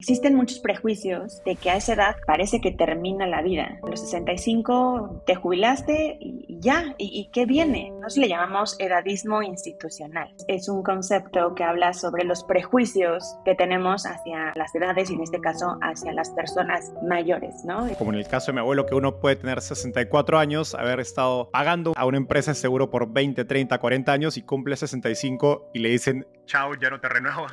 Existen muchos prejuicios de que a esa edad parece que termina la vida. A los 65 te jubilaste y ya, ¿y, qué viene? Nos le llamamos edadismo institucional. Es un concepto que habla sobre los prejuicios que tenemos hacia las edades y en este caso hacia las personas mayores, ¿no? Como en el caso de mi abuelo que uno puede tener 64 años, haber estado pagando a una empresa de seguro por 20, 30, 40 años y cumple 65 y le dicen, chao, ya no te renuevo.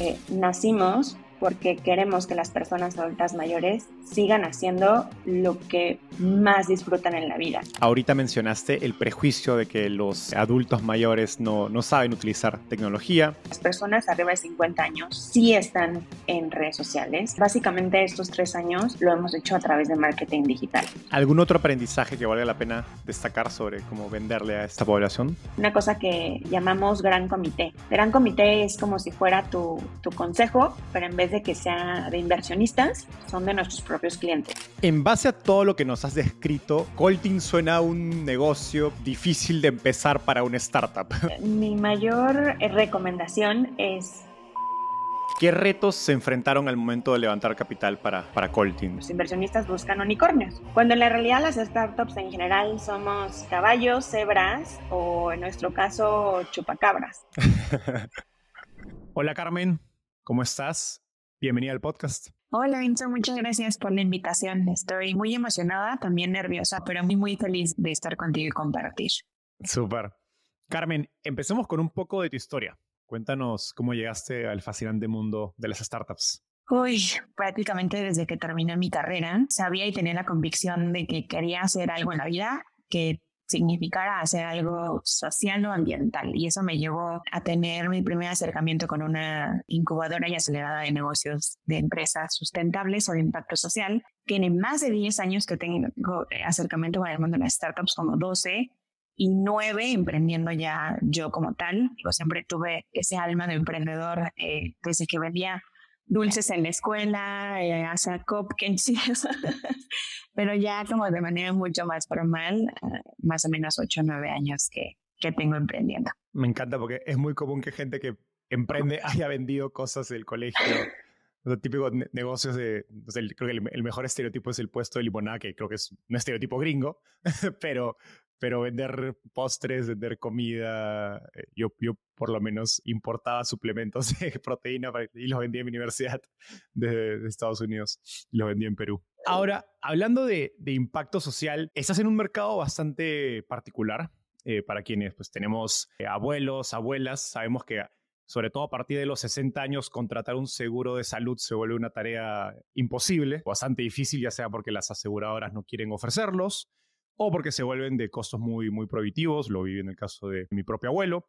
Eh, nacimos porque queremos que las personas adultas mayores sigan haciendo lo que más disfrutan en la vida. Ahorita mencionaste el prejuicio de que los adultos mayores no, no saben utilizar tecnología. Las personas arriba de 50 años sí están en redes sociales. Básicamente estos tres años lo hemos hecho a través de marketing digital. ¿Algún otro aprendizaje que valga la pena destacar sobre cómo venderle a esta población? Una cosa que llamamos gran comité. Gran comité es como si fuera tu, tu consejo, pero en vez de que sea de inversionistas, son de nuestros propios clientes. En base a todo lo que nos has descrito, Colting suena un negocio difícil de empezar para una startup. Mi mayor eh, recomendación es ¿Qué retos se enfrentaron al momento de levantar capital para, para Colting? Los inversionistas buscan unicornios, cuando en la realidad las startups en general somos caballos, cebras o en nuestro caso chupacabras. Hola Carmen, ¿cómo estás? Bienvenida al podcast. Hola, Vincent, muchas gracias por la invitación. Estoy muy emocionada, también nerviosa, pero muy, muy feliz de estar contigo y compartir. Súper. Carmen, empecemos con un poco de tu historia. Cuéntanos cómo llegaste al fascinante mundo de las startups. Uy, prácticamente desde que terminé mi carrera, sabía y tenía la convicción de que quería hacer algo en la vida que significara hacer algo social o ambiental. Y eso me llevó a tener mi primer acercamiento con una incubadora y acelerada de negocios de empresas sustentables o de impacto social. Tiene más de 10 años que tengo acercamiento con el mundo de las startups, como 12 y 9 emprendiendo ya yo como tal. Yo siempre tuve ese alma de emprendedor eh, desde que vendía dulces en la escuela, eh, hacer cupcakes, pero ya como de manera mucho más formal, ah, más o menos 8 o 9 años que, que tengo emprendiendo. Me encanta porque es muy común que gente que emprende haya vendido cosas del colegio. Los típicos negocios de, pues, creo que el, el, mejor estereotipo es el puesto de limonada, que creo que es un estereotipo gringo, pero pero vender postres, vender comida, eh, yo, yo por lo menos importaba suplementos de proteína y los vendía en mi universidad de, Estados Unidos y los vendía en Perú. Ahora, hablando de, impacto social, estás en un mercado bastante particular eh, para quienes pues tenemos eh, abuelos, abuelas, sabemos que sobre todo a partir de los 60 años, contratar un seguro de salud se vuelve una tarea imposible, bastante difícil, ya sea porque las aseguradoras no quieren ofrecerlos, o porque se vuelven de costos muy, muy prohibitivos, lo vi en el caso de mi propio abuelo.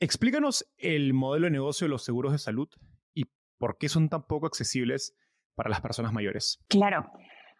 Explícanos el modelo de negocio de los seguros de salud y por qué son tan poco accesibles para las personas mayores. Claro.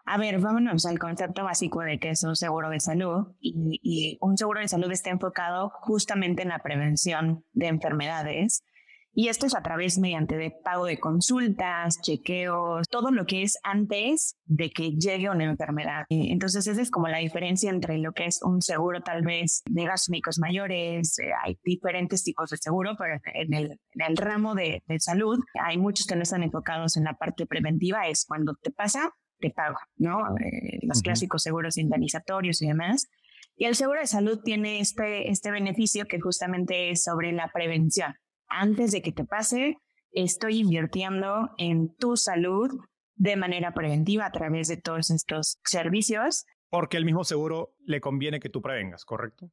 A ver, vámonos al concepto básico de qué es un seguro de salud. y, un seguro de salud está enfocado justamente en la prevención de enfermedades y esto es a través mediante de pago de consultas, chequeos, todo lo que es antes de que llegue una enfermedad. Eh, entonces, esa es como la diferencia entre lo que es un seguro tal vez de gastos mayores. Eh, hay diferentes tipos de seguro, pero en el, ramo de, salud hay muchos que no están enfocados en la parte preventiva. Es cuando te pasa, te pago, ¿no? Eh, los clásicos seguros indemnizatorios y demás. Y el seguro de salud tiene este, este beneficio que justamente es sobre la prevención antes de que te pase, estoy invirtiendo en tu salud de manera preventiva a través de todos estos servicios. Porque el mismo seguro le conviene que tú prevengas, ¿correcto?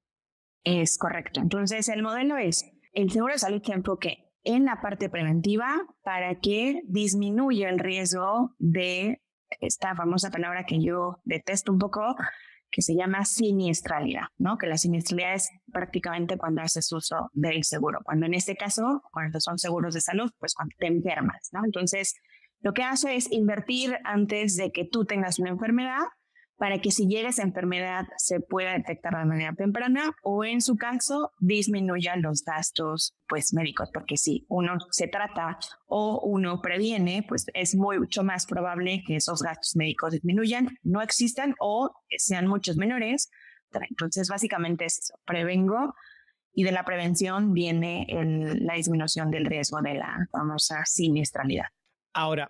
Es correcto. Entonces, el modelo es, el seguro de salud que enfoque en la parte preventiva para que disminuya el riesgo de esta famosa palabra que yo detesto un poco, que se llama siniestralidad, ¿no? Que la siniestralidad es prácticamente cuando haces uso del seguro. Cuando en este caso, cuando son seguros de salud, pues cuando te enfermas, ¿no? Entonces, lo que hace es invertir antes de que tú tengas una enfermedad para que si llega esa enfermedad se pueda detectar de manera temprana o en su caso disminuyan los gastos pues médicos, porque si uno se trata o uno previene, pues es mucho más probable que esos gastos médicos disminuyan, no existan o sean muchos menores. Entonces básicamente es eso, prevengo y de la prevención viene la disminución del riesgo de la famosa siniestralidad. Ahora,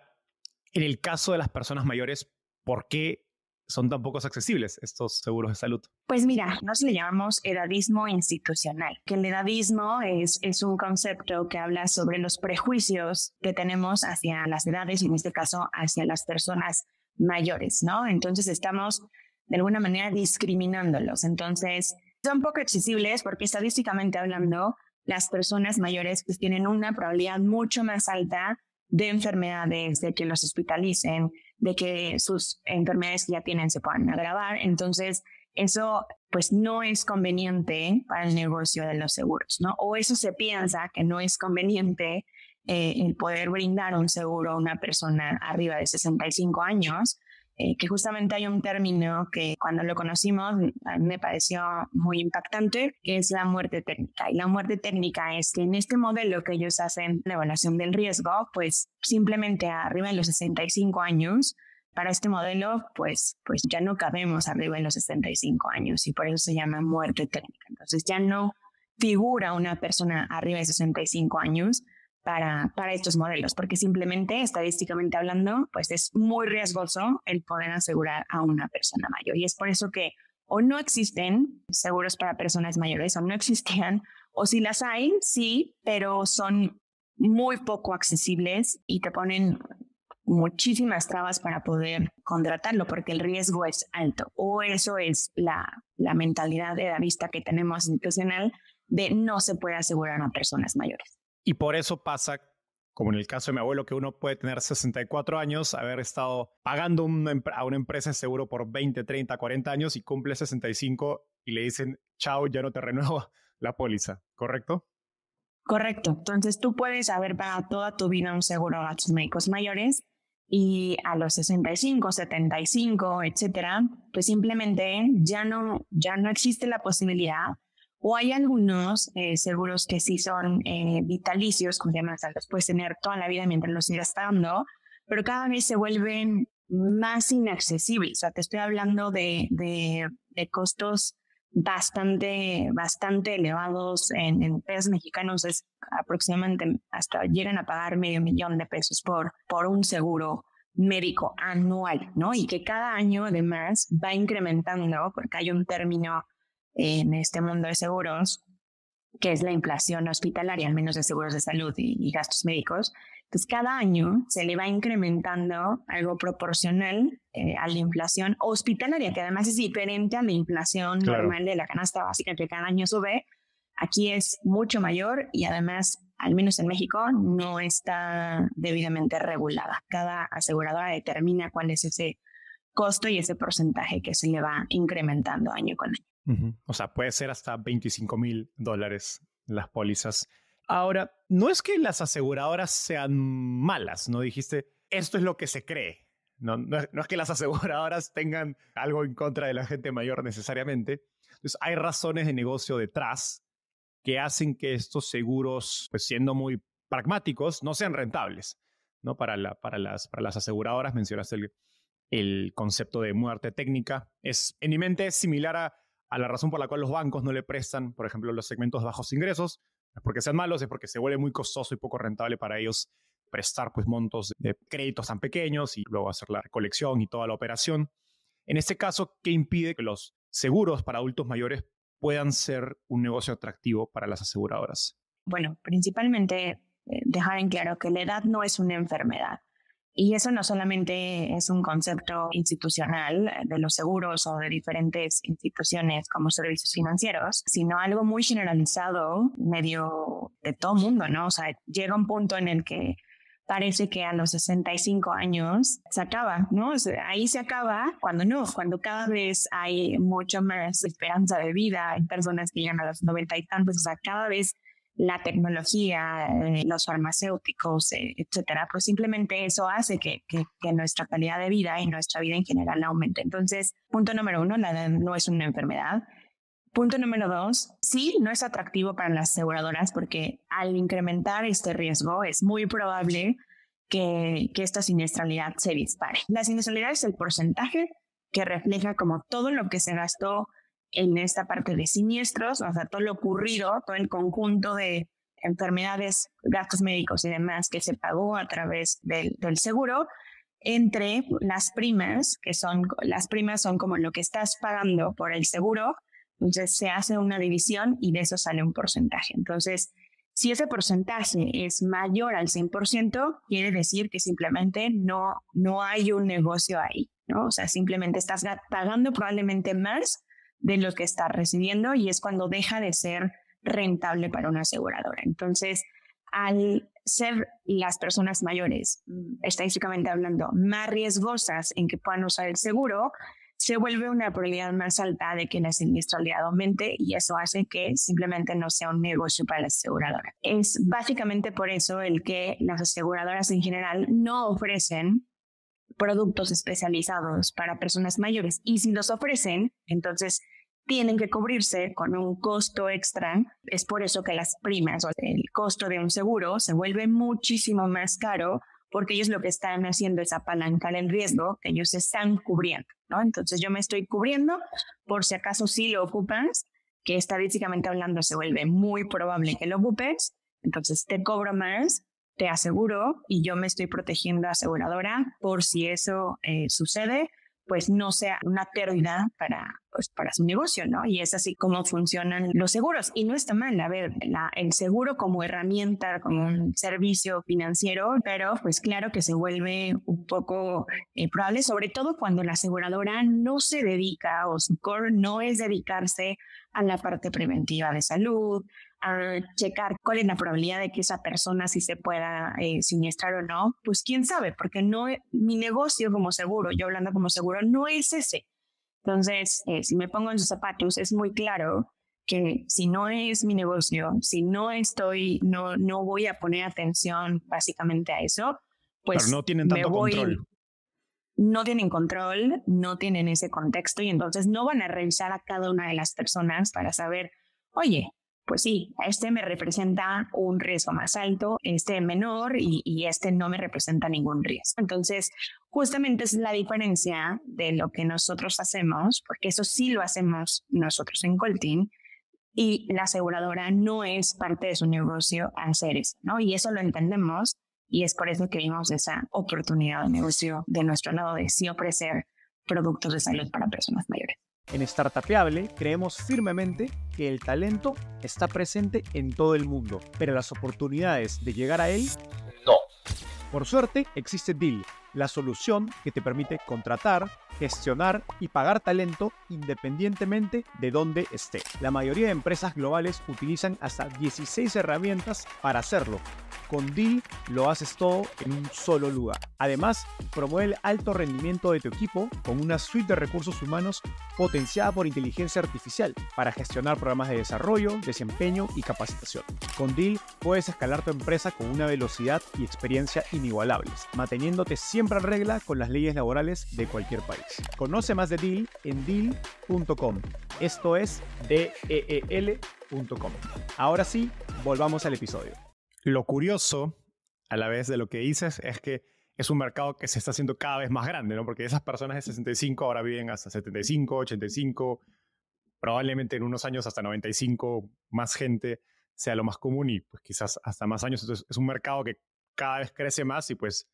en el caso de las personas mayores, ¿por qué son tan pocos accesibles estos seguros de salud? Pues mira, nos le llamamos edadismo institucional, que el edadismo es, un concepto que habla sobre los prejuicios que tenemos hacia las edades y en este caso hacia las personas mayores, ¿no? Entonces estamos de alguna manera discriminándolos. Entonces, son poco accesibles porque estadísticamente hablando, las personas mayores pues, tienen una probabilidad mucho más alta de enfermedades, de que los hospitalicen, de que sus enfermedades que ya tienen se puedan agravar. Entonces, eso pues no es conveniente para el negocio de los seguros, ¿no? O eso se piensa que no es conveniente eh, el poder brindar un seguro a una persona arriba de 65 años, eh, que justamente hay un término que cuando lo conocimos me pareció muy impactante, que es la muerte técnica. Y la muerte técnica es que en este modelo que ellos hacen la evaluación del riesgo, pues simplemente arriba de los 65 años, para este modelo, pues, pues ya no cabemos arriba de los 65 años y por eso se llama muerte técnica. Entonces ya no figura una persona arriba de 65 años, para, para estos modelos, porque simplemente estadísticamente hablando, pues es muy riesgoso el poder asegurar a una persona mayor. Y es por eso que o no existen seguros para personas mayores, o no existían, o si las hay, sí, pero son muy poco accesibles y te ponen muchísimas trabas para poder contratarlo porque el riesgo es alto. O eso es la, la mentalidad de la vista que tenemos institucional de no se puede asegurar a personas mayores. Y por eso pasa, como en el caso de mi abuelo, que uno puede tener 64 años, haber estado pagando a una empresa de seguro por 20, 30, 40 años y cumple 65 y le dicen, chao, ya no te renuevo la póliza, ¿correcto? Correcto. Entonces tú puedes haber pagado toda tu vida un seguro a tus médicos mayores y a los 65, 75, etcétera, pues simplemente ya no, ya no existe la posibilidad o hay algunos eh, seguros que sí son eh, vitalicios, como se llaman, los puedes tener toda la vida mientras los sigas dando, pero cada vez se vuelven más inaccesibles. O sea, te estoy hablando de, de, costos bastante, bastante elevados en, en, pesos mexicanos, es aproximadamente hasta llegan a pagar medio millón de pesos por, por un seguro médico anual, ¿no? Y que cada año además va incrementando porque hay un término en este mundo de seguros, que es la inflación hospitalaria, al menos de seguros de salud y, gastos médicos. pues cada año se le va incrementando algo proporcional eh, a la inflación hospitalaria, que además es diferente a la inflación normal de la canasta básica, que cada año sube. Aquí es mucho mayor y además, al menos en México, no está debidamente regulada. Cada aseguradora determina cuál es ese costo y ese porcentaje que se le va incrementando año con año. O sea, puede ser hasta 25 mil dólares las pólizas. Ahora, no es que las aseguradoras sean malas, ¿no? Dijiste, esto es lo que se cree. No, no, es que las aseguradoras tengan algo en contra de la gente mayor necesariamente. Entonces, hay razones de negocio detrás que hacen que estos seguros, pues siendo muy pragmáticos, no sean rentables. ¿no? Para, la, para, las, para las aseguradoras mencionaste el, el concepto de muerte técnica. Es, en mi mente es similar a a la razón por la cual los bancos no le prestan, por ejemplo, los segmentos de bajos ingresos, es porque sean malos, es porque se vuelve muy costoso y poco rentable para ellos prestar pues montos de créditos tan pequeños y luego hacer la recolección y toda la operación. En este caso, ¿qué impide que los seguros para adultos mayores puedan ser un negocio atractivo para las aseguradoras? Bueno, principalmente eh, dejar en claro que la edad no es una enfermedad. Y eso no solamente es un concepto institucional de los seguros o de diferentes instituciones como servicios financieros, sino algo muy generalizado, medio de todo mundo, ¿no? O sea, llega un punto en el que parece que a los 65 años se acaba, ¿no? ahí se acaba cuando no, cuando cada vez hay mucho más esperanza de vida, hay personas que llegan a los 90 y tantos, o sea, cada vez la tecnología, eh, los farmacéuticos, eh, etcétera, pues simplemente eso hace que, nuestra calidad de vida y nuestra vida en general aumente. Entonces, punto número uno, no es una enfermedad. Punto número dos, sí, no es atractivo para las aseguradoras porque al incrementar este riesgo es muy probable que, que esta siniestralidad se dispare. La siniestralidad es el porcentaje que refleja como todo lo que se gastó en esta parte de siniestros, o sea, todo lo ocurrido, todo el conjunto de enfermedades, gastos médicos y demás que se pagó a través del, del seguro, entre las primas, que son, las primas son como lo que estás pagando por el seguro, entonces se hace una división y de eso sale un porcentaje. Entonces, si ese porcentaje es mayor al 100%, quiere decir que simplemente no, no hay un negocio ahí, ¿no? O sea, simplemente estás pagando probablemente más de lo que está recibiendo y es cuando deja de ser rentable para una aseguradora. Entonces, al ser las personas mayores, mm, estadísticamente hablando, más riesgosas en que puedan usar el seguro, se vuelve una probabilidad más alta de que la aliado aumente y eso hace que simplemente no sea un negocio para la aseguradora. Es básicamente por eso el que las aseguradoras en general no ofrecen productos especializados para personas mayores. Y si los ofrecen, entonces tienen que cubrirse con un costo extra. Es por eso que las primas o el costo de un seguro se vuelve muchísimo más caro porque ellos lo que están haciendo es apalancar el riesgo que ellos están cubriendo, ¿no? Entonces yo me estoy cubriendo por si acaso sí lo ocupas, que estadísticamente hablando se vuelve muy probable que lo ocupes, entonces te cobro más te aseguro y yo me estoy protegiendo aseguradora por si eso eh, sucede, pues no sea una pérdida para, pues, para su negocio, ¿no? Y es así como funcionan los seguros. Y no está mal, a ver, la, el seguro como herramienta, como un servicio financiero, pero pues claro que se vuelve un poco eh, probable, sobre todo cuando la aseguradora no se dedica o su core no es dedicarse a la parte preventiva de salud, a checar cuál es la probabilidad de que esa persona sí se pueda eh, siniestrar o no, pues quién sabe, porque no eh, mi negocio como seguro, yo hablando como seguro, no es ese. Entonces, eh, si me pongo en sus zapatos, es muy claro que si no es mi negocio, si no estoy, no, no voy a poner atención básicamente a eso, pues Pero no tienen tanto control. No tienen control, no tienen ese contexto y entonces no van a revisar a cada una de las personas para saber, oye, pues sí, este me representa un riesgo más alto, este menor y, este no me representa ningún riesgo. Entonces, justamente es la diferencia de lo que nosotros hacemos, porque eso sí lo hacemos nosotros en Coltín y la aseguradora no es parte de su negocio hacer eso, ¿no? Y eso lo entendemos y es por eso que vimos esa oportunidad de negocio de nuestro lado de sí ofrecer productos de salud para personas mayores. En Startupeable creemos firmemente que el talento está presente en todo el mundo, pero las oportunidades de llegar a él, no. Por suerte, existe Deal la solución que te permite contratar, gestionar y pagar talento independientemente de dónde esté. La mayoría de empresas globales utilizan hasta 16 herramientas para hacerlo. Con Deal lo haces todo en un solo lugar. Además, promueve el alto rendimiento de tu equipo con una suite de recursos humanos potenciada por inteligencia artificial para gestionar programas de desarrollo, desempeño y capacitación. Con Deal puedes escalar tu empresa con una velocidad y experiencia inigualables, manteniéndote siempre siempre regla con las leyes laborales de cualquier país. Conoce más de DIL en deal.com. Esto es D-E-E-L.com. Ahora sí, volvamos al episodio. Lo curioso, a la vez de lo que dices, es que es un mercado que se está haciendo cada vez más grande, ¿no? Porque esas personas de 65 ahora viven hasta 75, 85, probablemente en unos años hasta 95, más gente sea lo más común y pues quizás hasta más años. Entonces es un mercado que cada vez crece más y pues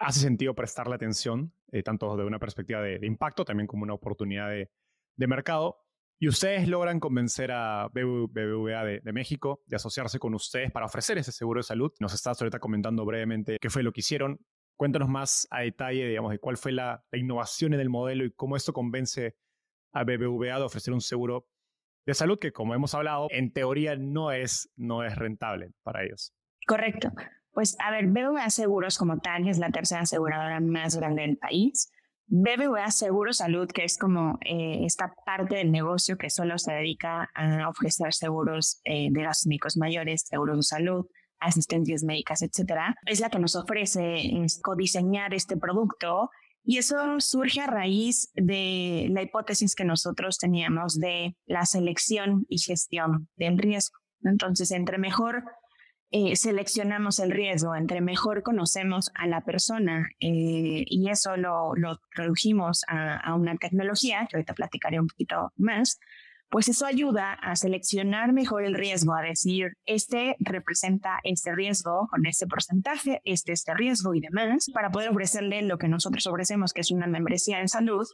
hace sentido prestarle atención, eh, tanto desde una perspectiva de, impacto, también como una oportunidad de, mercado. Y ustedes logran convencer a BBVA de, México de asociarse con ustedes para ofrecer ese seguro de salud. Nos estás ahorita comentando brevemente qué fue lo que hicieron. Cuéntanos más a detalle, digamos, de cuál fue la, innovación en el modelo y cómo esto convence a BBVA de ofrecer un seguro de salud que, como hemos hablado, en teoría no es, no es rentable para ellos. Correcto. Pues a ver, BBVA Seguros como tal es la tercera aseguradora más grande del país. BBVA Seguros Salud, que es como eh, esta parte del negocio que solo se dedica a ofrecer seguros eh, de gastos mayores, seguros de salud, asistencias médicas, etcétera, es la que nos ofrece es codiseñar este producto y eso surge a raíz de la hipótesis que nosotros teníamos de la selección y gestión del riesgo. Entonces, entre mejor eh, seleccionamos el riesgo, entre mejor conocemos a la persona eh, y eso lo, lo tradujimos a, a, una tecnología, que ahorita platicaré un poquito más, pues eso ayuda a seleccionar mejor el riesgo, a decir, este representa este riesgo con este porcentaje, este este riesgo y demás, para poder ofrecerle lo que nosotros ofrecemos, que es una membresía en salud.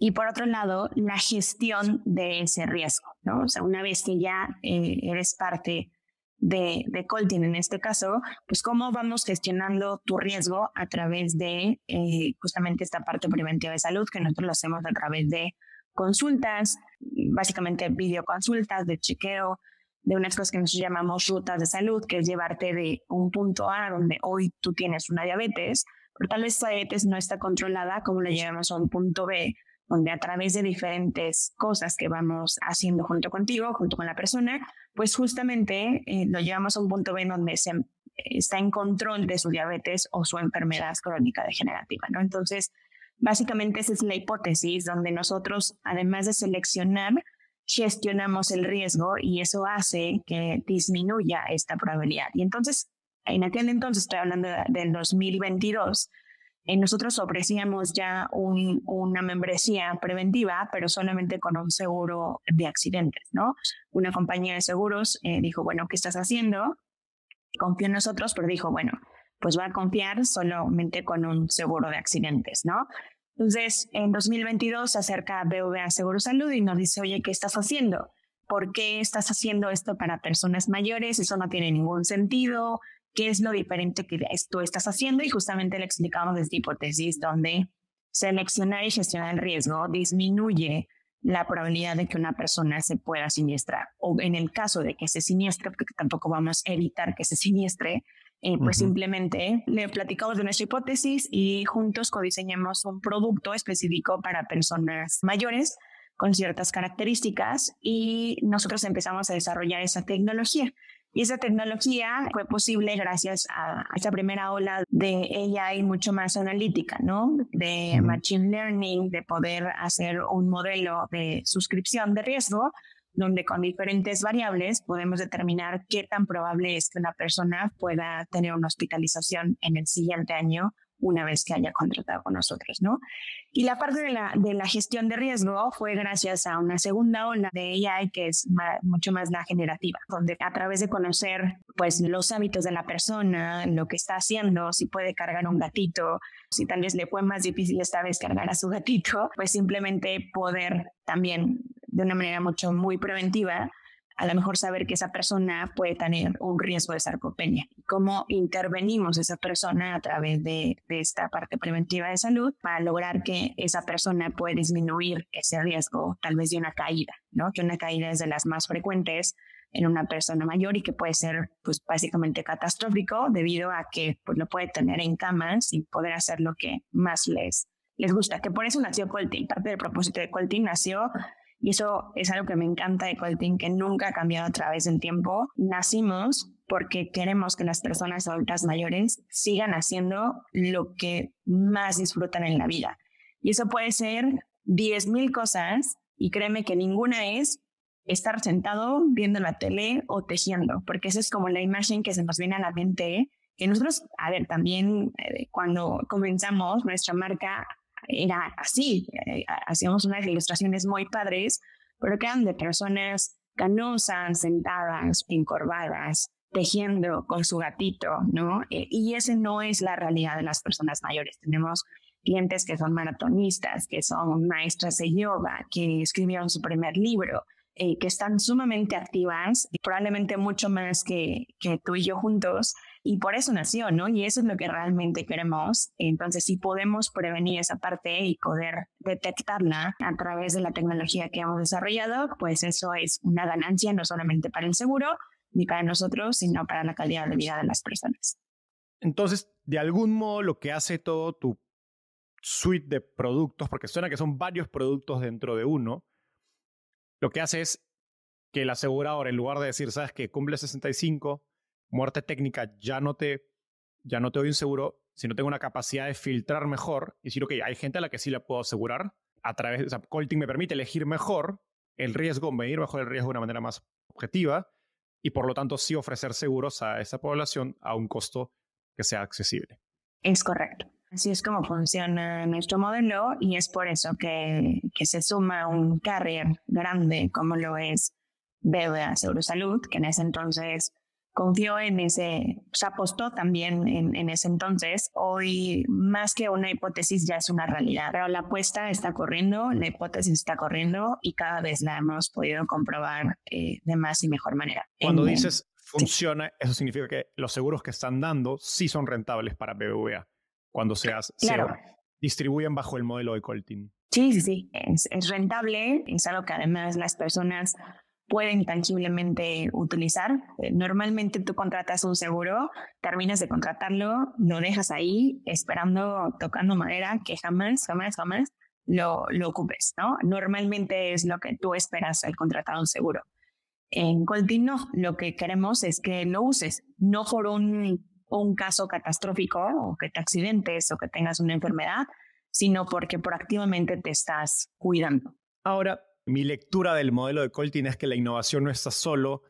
Y por otro lado, la gestión de ese riesgo, ¿no? O sea, una vez que ya eh, eres parte de, de Colting en este caso, pues cómo vamos gestionando tu riesgo a través de eh, justamente esta parte preventiva de salud, que nosotros lo hacemos a través de consultas, básicamente videoconsultas, de chequeo, de unas cosas que nosotros llamamos rutas de salud, que es llevarte de un punto A donde hoy tú tienes una diabetes, pero tal vez esa diabetes no está controlada, como la llevamos a un punto B, donde a través de diferentes cosas que vamos haciendo junto contigo, junto con la persona, pues justamente eh, lo llevamos a un punto B donde se, está en control de su diabetes o su enfermedad crónica degenerativa, ¿no? Entonces, básicamente esa es la hipótesis donde nosotros, además de seleccionar, gestionamos el riesgo y eso hace que disminuya esta probabilidad. Y entonces, en aquel entonces, estoy hablando del 2022, eh, nosotros ofrecíamos ya un, una membresía preventiva, pero solamente con un seguro de accidentes, ¿no? Una compañía de seguros eh, dijo, bueno, ¿qué estás haciendo? Confió en nosotros, pero dijo, bueno, pues va a confiar solamente con un seguro de accidentes, ¿no? Entonces, en 2022 se acerca BVA Seguro Salud y nos dice, oye, ¿qué estás haciendo? ¿Por qué estás haciendo esto para personas mayores? Eso no tiene ningún sentido qué es lo diferente que tú estás haciendo y justamente le explicamos esta hipótesis donde seleccionar y gestionar el riesgo disminuye la probabilidad de que una persona se pueda siniestrar o en el caso de que se siniestre, porque tampoco vamos a evitar que se siniestre, eh, pues simplemente le platicamos de nuestra hipótesis y juntos codiseñamos un producto específico para personas mayores con ciertas características y nosotros empezamos a desarrollar esa tecnología. Y esa tecnología fue posible gracias a esa primera ola de AI mucho más analítica, ¿no? De machine learning, de poder hacer un modelo de suscripción de riesgo donde con diferentes variables podemos determinar qué tan probable es que una persona pueda tener una hospitalización en el siguiente año una vez que haya contratado con nosotros, ¿no? Y la parte de la, gestión de riesgo fue gracias a una segunda ola de AI que es mucho más la generativa, donde a través de conocer pues los hábitos de la persona, lo que está haciendo, si puede cargar un gatito, si tal vez le fue más difícil esta vez cargar a su gatito, pues simplemente poder también de una manera mucho muy preventiva a lo mejor saber que esa persona puede tener un riesgo de sarcopenia. ¿Cómo intervenimos esa persona a través de, esta parte preventiva de salud para lograr que esa persona pueda disminuir ese riesgo tal vez de una caída, ¿no? que una caída es de las más frecuentes en una persona mayor y que puede ser pues básicamente catastrófico debido a que pues lo puede tener en cama sin poder hacer lo que más les les gusta, que por eso nació Colting. Parte del propósito de Colting nació y eso es algo que me encanta de Colting, que nunca ha cambiado a través del tiempo. Nacimos porque queremos que las personas adultas mayores sigan haciendo lo que más disfrutan en la vida. Y eso puede ser 10.000 cosas y créeme que ninguna es estar sentado viendo la tele o tejiendo, porque esa es como la imagen que se nos viene a la mente. Que nosotros, a ver, también eh, cuando comenzamos nuestra marca, era así. Eh, hacíamos unas ilustraciones muy padres, pero que eran de personas canosas, sentadas, encorvadas, tejiendo con su gatito, ¿no? Eh, y esa no es la realidad de las personas mayores. Tenemos clientes que son maratonistas, que son maestras de yoga, que escribieron su primer libro, eh, que están sumamente activas, probablemente mucho más que, que tú y yo juntos, y por eso nació, ¿no? Y eso es lo que realmente queremos. Entonces, si podemos prevenir esa parte y poder detectarla a través de la tecnología que hemos desarrollado, pues eso es una ganancia no solamente para el seguro ni para nosotros, sino para la calidad de vida de las personas. Entonces, de algún modo, lo que hace todo tu suite de productos, porque suena que son varios productos dentro de uno, lo que hace es que el asegurador, en lugar de decir, sabes que cumple 65, muerte técnica ya no te, ya no te doy un seguro, si no tengo una capacidad de filtrar mejor y decir, ok, hay gente a la que sí la puedo asegurar a través, de esa Colting me permite elegir mejor el riesgo, medir mejor el riesgo de una manera más objetiva y por lo tanto sí ofrecer seguros a esa población a un costo que sea accesible. Es correcto. Así es como funciona nuestro modelo y es por eso que, se suma un carrier grande como lo es BBA Seguro Salud, que en ese entonces confió en ese, se apostó también en, ese entonces. Hoy, más que una hipótesis, ya es una realidad. Pero la apuesta está corriendo, la hipótesis está corriendo y cada vez la hemos podido comprobar eh, de más y mejor manera. Cuando dices funciona, eso significa que los seguros que están dando sí son rentables para BBVA cuando seas claro. distribuyen bajo el modelo de Colting. Sí, sí, sí, es, es rentable, es algo que además las personas pueden tangiblemente utilizar. Eh, normalmente tú contratas un seguro, terminas de contratarlo, lo dejas ahí esperando, tocando madera, que jamás, jamás, jamás lo, lo ocupes, ¿no? Normalmente es lo que tú esperas al contratar un seguro. En Coltino lo que queremos es que lo uses, no por un, un caso catastrófico o que te accidentes o que tengas una enfermedad, sino porque proactivamente te estás cuidando. Ahora, mi lectura del modelo de Colting es que la innovación no está solo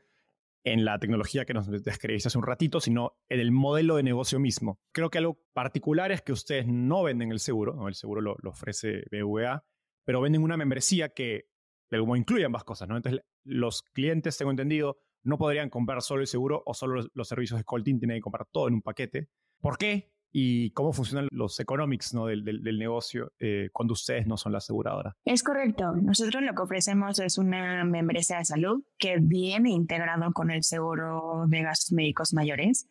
en la tecnología que nos describiste hace un ratito, sino en el modelo de negocio mismo. Creo que algo particular es que ustedes no venden el seguro, ¿no? el seguro lo, ofrece BVA, pero venden una membresía que incluye ambas cosas. ¿no? Entonces, los clientes, tengo entendido, no podrían comprar solo el seguro o solo los, servicios de Colting, tienen que comprar todo en un paquete. ¿Por qué? y cómo funcionan los economics ¿no? del, negocio eh, cuando ustedes no son la aseguradora. Es correcto. Nosotros lo que ofrecemos es una membresía de salud que viene integrado con el seguro de gastos médicos mayores,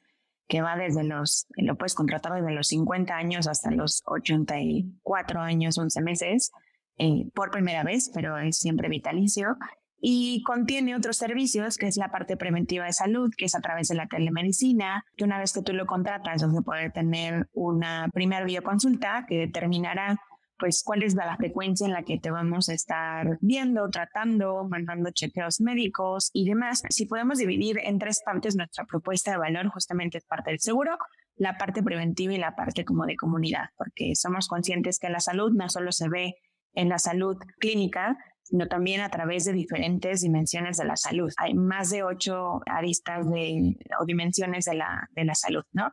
que va desde los, lo puedes contratar desde los 50 años hasta los 84 años, 11 meses, eh, por primera vez, pero es siempre vitalicio y contiene otros servicios, que es la parte preventiva de salud, que es a través de la telemedicina, que una vez que tú lo contratas vas a poder tener una primera videoconsulta que determinará pues cuál es la frecuencia en la que te vamos a estar viendo, tratando, mandando chequeos médicos y demás. Si podemos dividir en tres partes nuestra propuesta de valor, justamente es parte del seguro, la parte preventiva y la parte como de comunidad, porque somos conscientes que la salud no solo se ve en la salud clínica, sino también a través de diferentes dimensiones de la salud. Hay más de ocho aristas de, o dimensiones de la, de la salud, ¿no?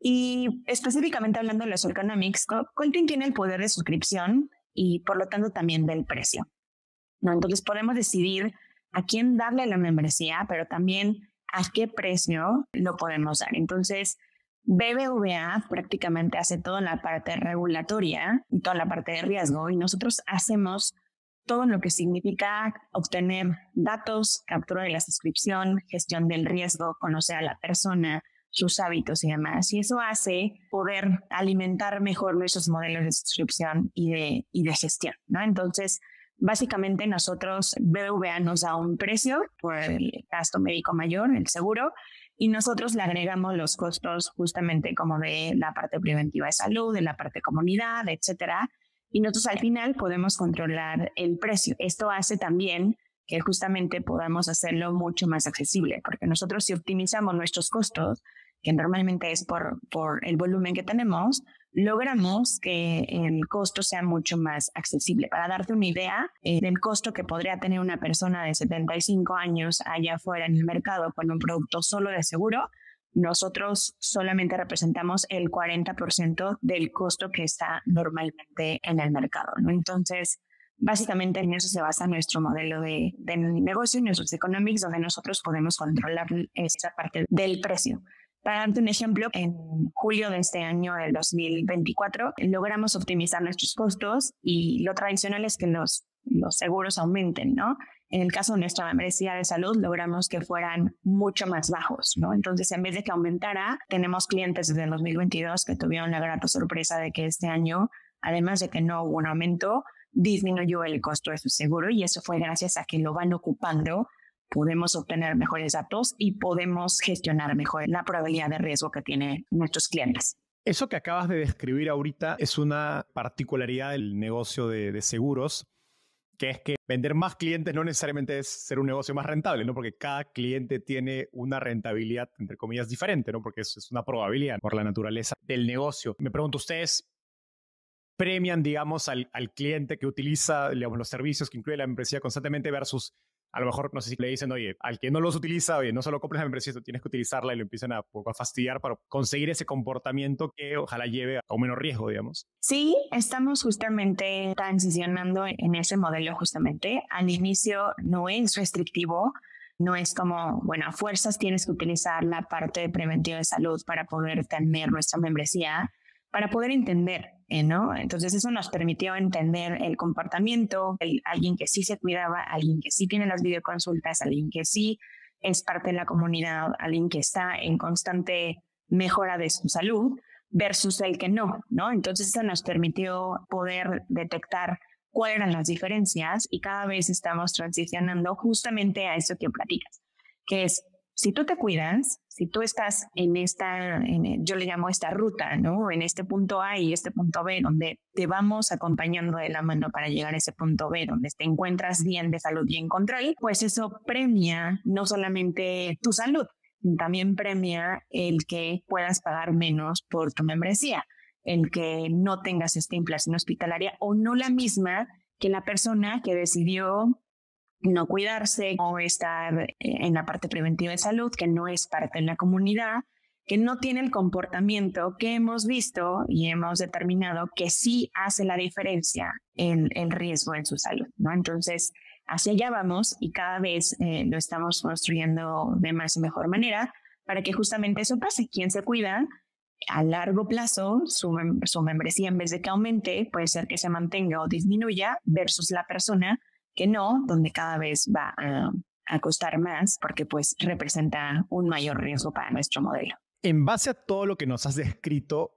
Y específicamente hablando de los Economics, Colting tiene el poder de suscripción y por lo tanto también del precio. ¿no? Entonces podemos decidir a quién darle la membresía, pero también a qué precio lo podemos dar. Entonces, BBVA prácticamente hace toda la parte regulatoria y toda la parte de riesgo y nosotros hacemos todo lo que significa obtener datos, captura de la suscripción, gestión del riesgo, conocer a la persona, sus hábitos y demás. Y eso hace poder alimentar mejor nuestros modelos de suscripción y de, gestión, Entonces, básicamente nosotros, BBVA nos da un precio por el gasto médico mayor, el seguro, y nosotros le agregamos los costos justamente como de la parte preventiva de salud, de la parte comunidad, etcétera, y nosotros al final podemos controlar el precio. Esto hace también que justamente podamos hacerlo mucho más accesible, porque nosotros si optimizamos nuestros costos, que normalmente es por, por el volumen que tenemos, logramos que el costo sea mucho más accesible. Para darte una idea eh, del costo que podría tener una persona de 75 años allá afuera en el mercado con un producto solo de seguro, nosotros solamente representamos el 40% del costo que está normalmente en el mercado. ¿no? Entonces, básicamente en eso se basa nuestro modelo de, negocio, nuestros economics, donde nosotros podemos controlar esa parte del precio. Para darte un ejemplo, en julio de este año, del 2024, logramos optimizar nuestros costos y lo tradicional es que los, los seguros aumenten, ¿no? en el caso de nuestra membresía de salud, logramos que fueran mucho más bajos, ¿no? Entonces, en vez de que aumentara, tenemos clientes desde el 2022 que tuvieron la grata sorpresa de que este año, además de que no hubo un aumento, disminuyó el costo de su seguro y eso fue gracias a que lo van ocupando podemos obtener mejores datos y podemos gestionar mejor la probabilidad de riesgo que tienen nuestros clientes. Eso que acabas de describir ahorita es una particularidad del negocio de, de seguros que es que vender más clientes no necesariamente es ser un negocio más rentable, ¿no? Porque cada cliente tiene una rentabilidad, entre comillas, diferente, ¿no? Porque eso es una probabilidad por la naturaleza del negocio. Me pregunto, ¿ustedes premian, digamos, al, cliente que utiliza, los servicios que incluye la empresa constantemente versus a lo mejor, no sé si le dicen, oye, al que no los utiliza, oye, no solo compres la membresía, tú tienes que utilizarla y lo empiezan a poco a fastidiar para conseguir ese comportamiento que ojalá lleve a un menor riesgo, digamos. Sí, estamos justamente transicionando en ese modelo justamente. Al inicio no es restrictivo, no es como, bueno, a fuerzas tienes que utilizar la parte de preventiva de salud para poder tener nuestra membresía, para poder entender eh, Entonces eso nos permitió entender el comportamiento, el, alguien que sí se cuidaba, alguien que sí tiene las videoconsultas, alguien que sí es parte de la comunidad, alguien que está en constante mejora de su salud versus el que no, ¿no? Entonces eso nos permitió poder detectar cuáles eran las diferencias y cada vez estamos transicionando justamente a eso que platicas, que es si tú te cuidas, si tú estás en esta, e, yo le llamo esta ruta, ¿no? En este punto A y este punto B, donde te vamos acompañando de la mano para llegar a ese punto B, donde te encuentras bien de salud y en control, pues eso premia no solamente tu salud, también premia el que puedas pagar menos por tu membresía, el que no tengas esta inflación hospitalaria o no la misma que la persona que decidió no cuidarse o estar en la parte preventiva de salud, que no es parte de la comunidad, que no tiene el comportamiento que hemos visto y hemos determinado que sí hace la diferencia en el riesgo en su salud. ¿no? Entonces, hacia allá vamos y cada vez eh, lo estamos construyendo de más y mejor manera para que justamente eso pase. Quien se cuida a largo plazo, su, su membresía en vez de que aumente, puede ser que se mantenga o disminuya versus la persona que no, donde cada vez va a, costar más porque pues representa un mayor riesgo para nuestro modelo. En base a todo lo que nos has descrito,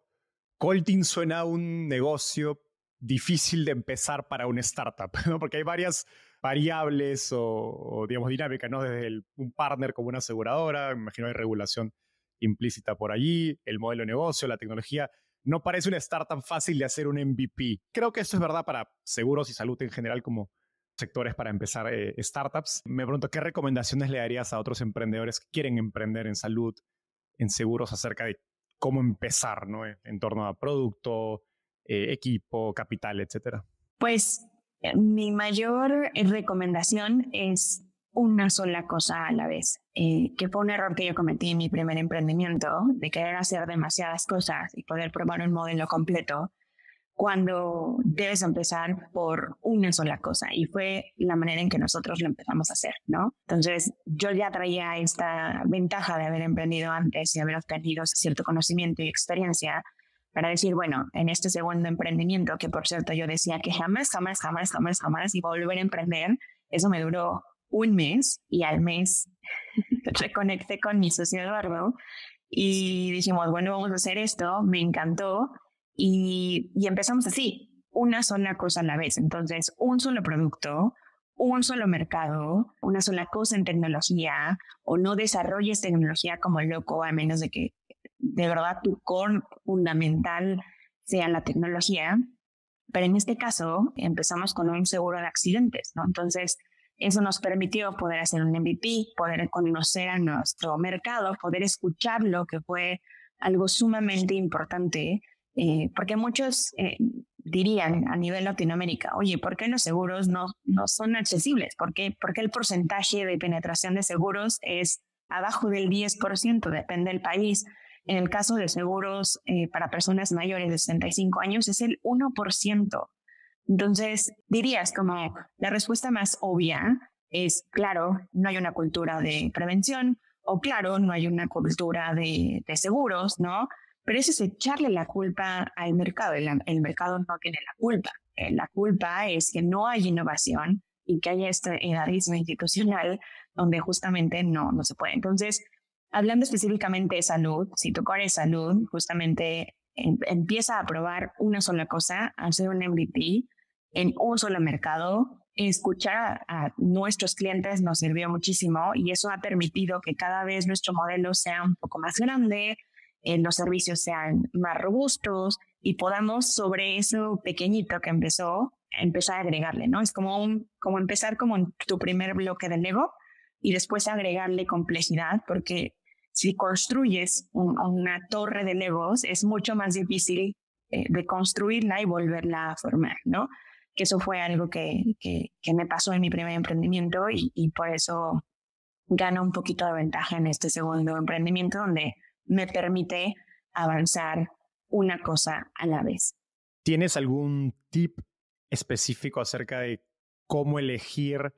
Colting suena un negocio difícil de empezar para una startup, ¿no? porque hay varias variables o, digamos, dinámicas, ¿no? Desde un partner como una aseguradora, imagino hay regulación implícita por allí, el modelo de negocio, la tecnología. No parece una startup fácil de hacer un MVP. Creo que eso es verdad para seguros y salud en general como, sectores para empezar eh, startups. Me pregunto, ¿qué recomendaciones le darías a otros emprendedores que quieren emprender en salud, en seguros, acerca de cómo empezar, ¿no? En torno a producto, eh, equipo, capital, etcétera. Pues eh, mi mayor recomendación es una sola cosa a la vez, que fue un error que yo cometí en mi primer emprendimiento, de querer hacer demasiadas cosas y poder probar un modelo completo cuando debes empezar por una sola cosa y fue la manera en que nosotros lo empezamos a hacer, ¿no? Entonces yo ya traía esta ventaja de haber emprendido antes y haber obtenido cierto conocimiento y experiencia para decir, bueno, en este segundo emprendimiento, que por cierto yo decía que jamás, jamás, jamás, jamás, jamás y volver a emprender, eso me duró un mes y al mes reconecté con mi socio Eduardo y dijimos, bueno, vamos a hacer esto, me encantó y, empezamos así, una sola cosa a la vez. Entonces, un solo producto, un solo mercado, una sola cosa en tecnología, o no desarrolles tecnología como loco, a menos de que de verdad tu core fundamental sea la tecnología. Pero en este caso, empezamos con un seguro de accidentes, ¿no? Entonces, eso nos permitió poder hacer un MVP, poder conocer a nuestro mercado, poder escucharlo, que fue algo sumamente importante eh, porque muchos eh, dirían a nivel Latinoamérica, oye, ¿por qué los seguros no, no son accesibles? ¿Por qué, el porcentaje de penetración de seguros es abajo del 10%? Depende del país. En el caso de seguros eh, para personas mayores de 65 años es el 1%. Entonces, dirías como la respuesta más obvia es, claro, no hay una cultura de prevención o claro, no hay una cultura de, de seguros, ¿no? Pero eso es echarle la culpa al mercado. El, mercado no tiene la culpa. Eh, la culpa es que no hay innovación y que haya este edadismo institucional donde justamente no, no se puede. Entonces, hablando específicamente de salud, si tu core salud, justamente em, empieza a probar una sola cosa, hacer un MVP en un solo mercado. Escuchar a nuestros clientes nos sirvió muchísimo y eso ha permitido que cada vez nuestro modelo sea un poco más grande, eh, los servicios sean más robustos y podamos sobre eso pequeñito que empezó empezar a agregarle, ¿no? Es como, como empezar como en tu primer bloque de Lego y después agregarle complejidad porque si construyes una torre de Legos es mucho más difícil eh, de construirla y volverla a formar, ¿no? Que eso fue algo que, me pasó en mi primer emprendimiento y, y por eso gano un poquito de ventaja en este segundo emprendimiento donde me permite avanzar una cosa a la vez. ¿Tienes algún tip específico acerca de cómo elegir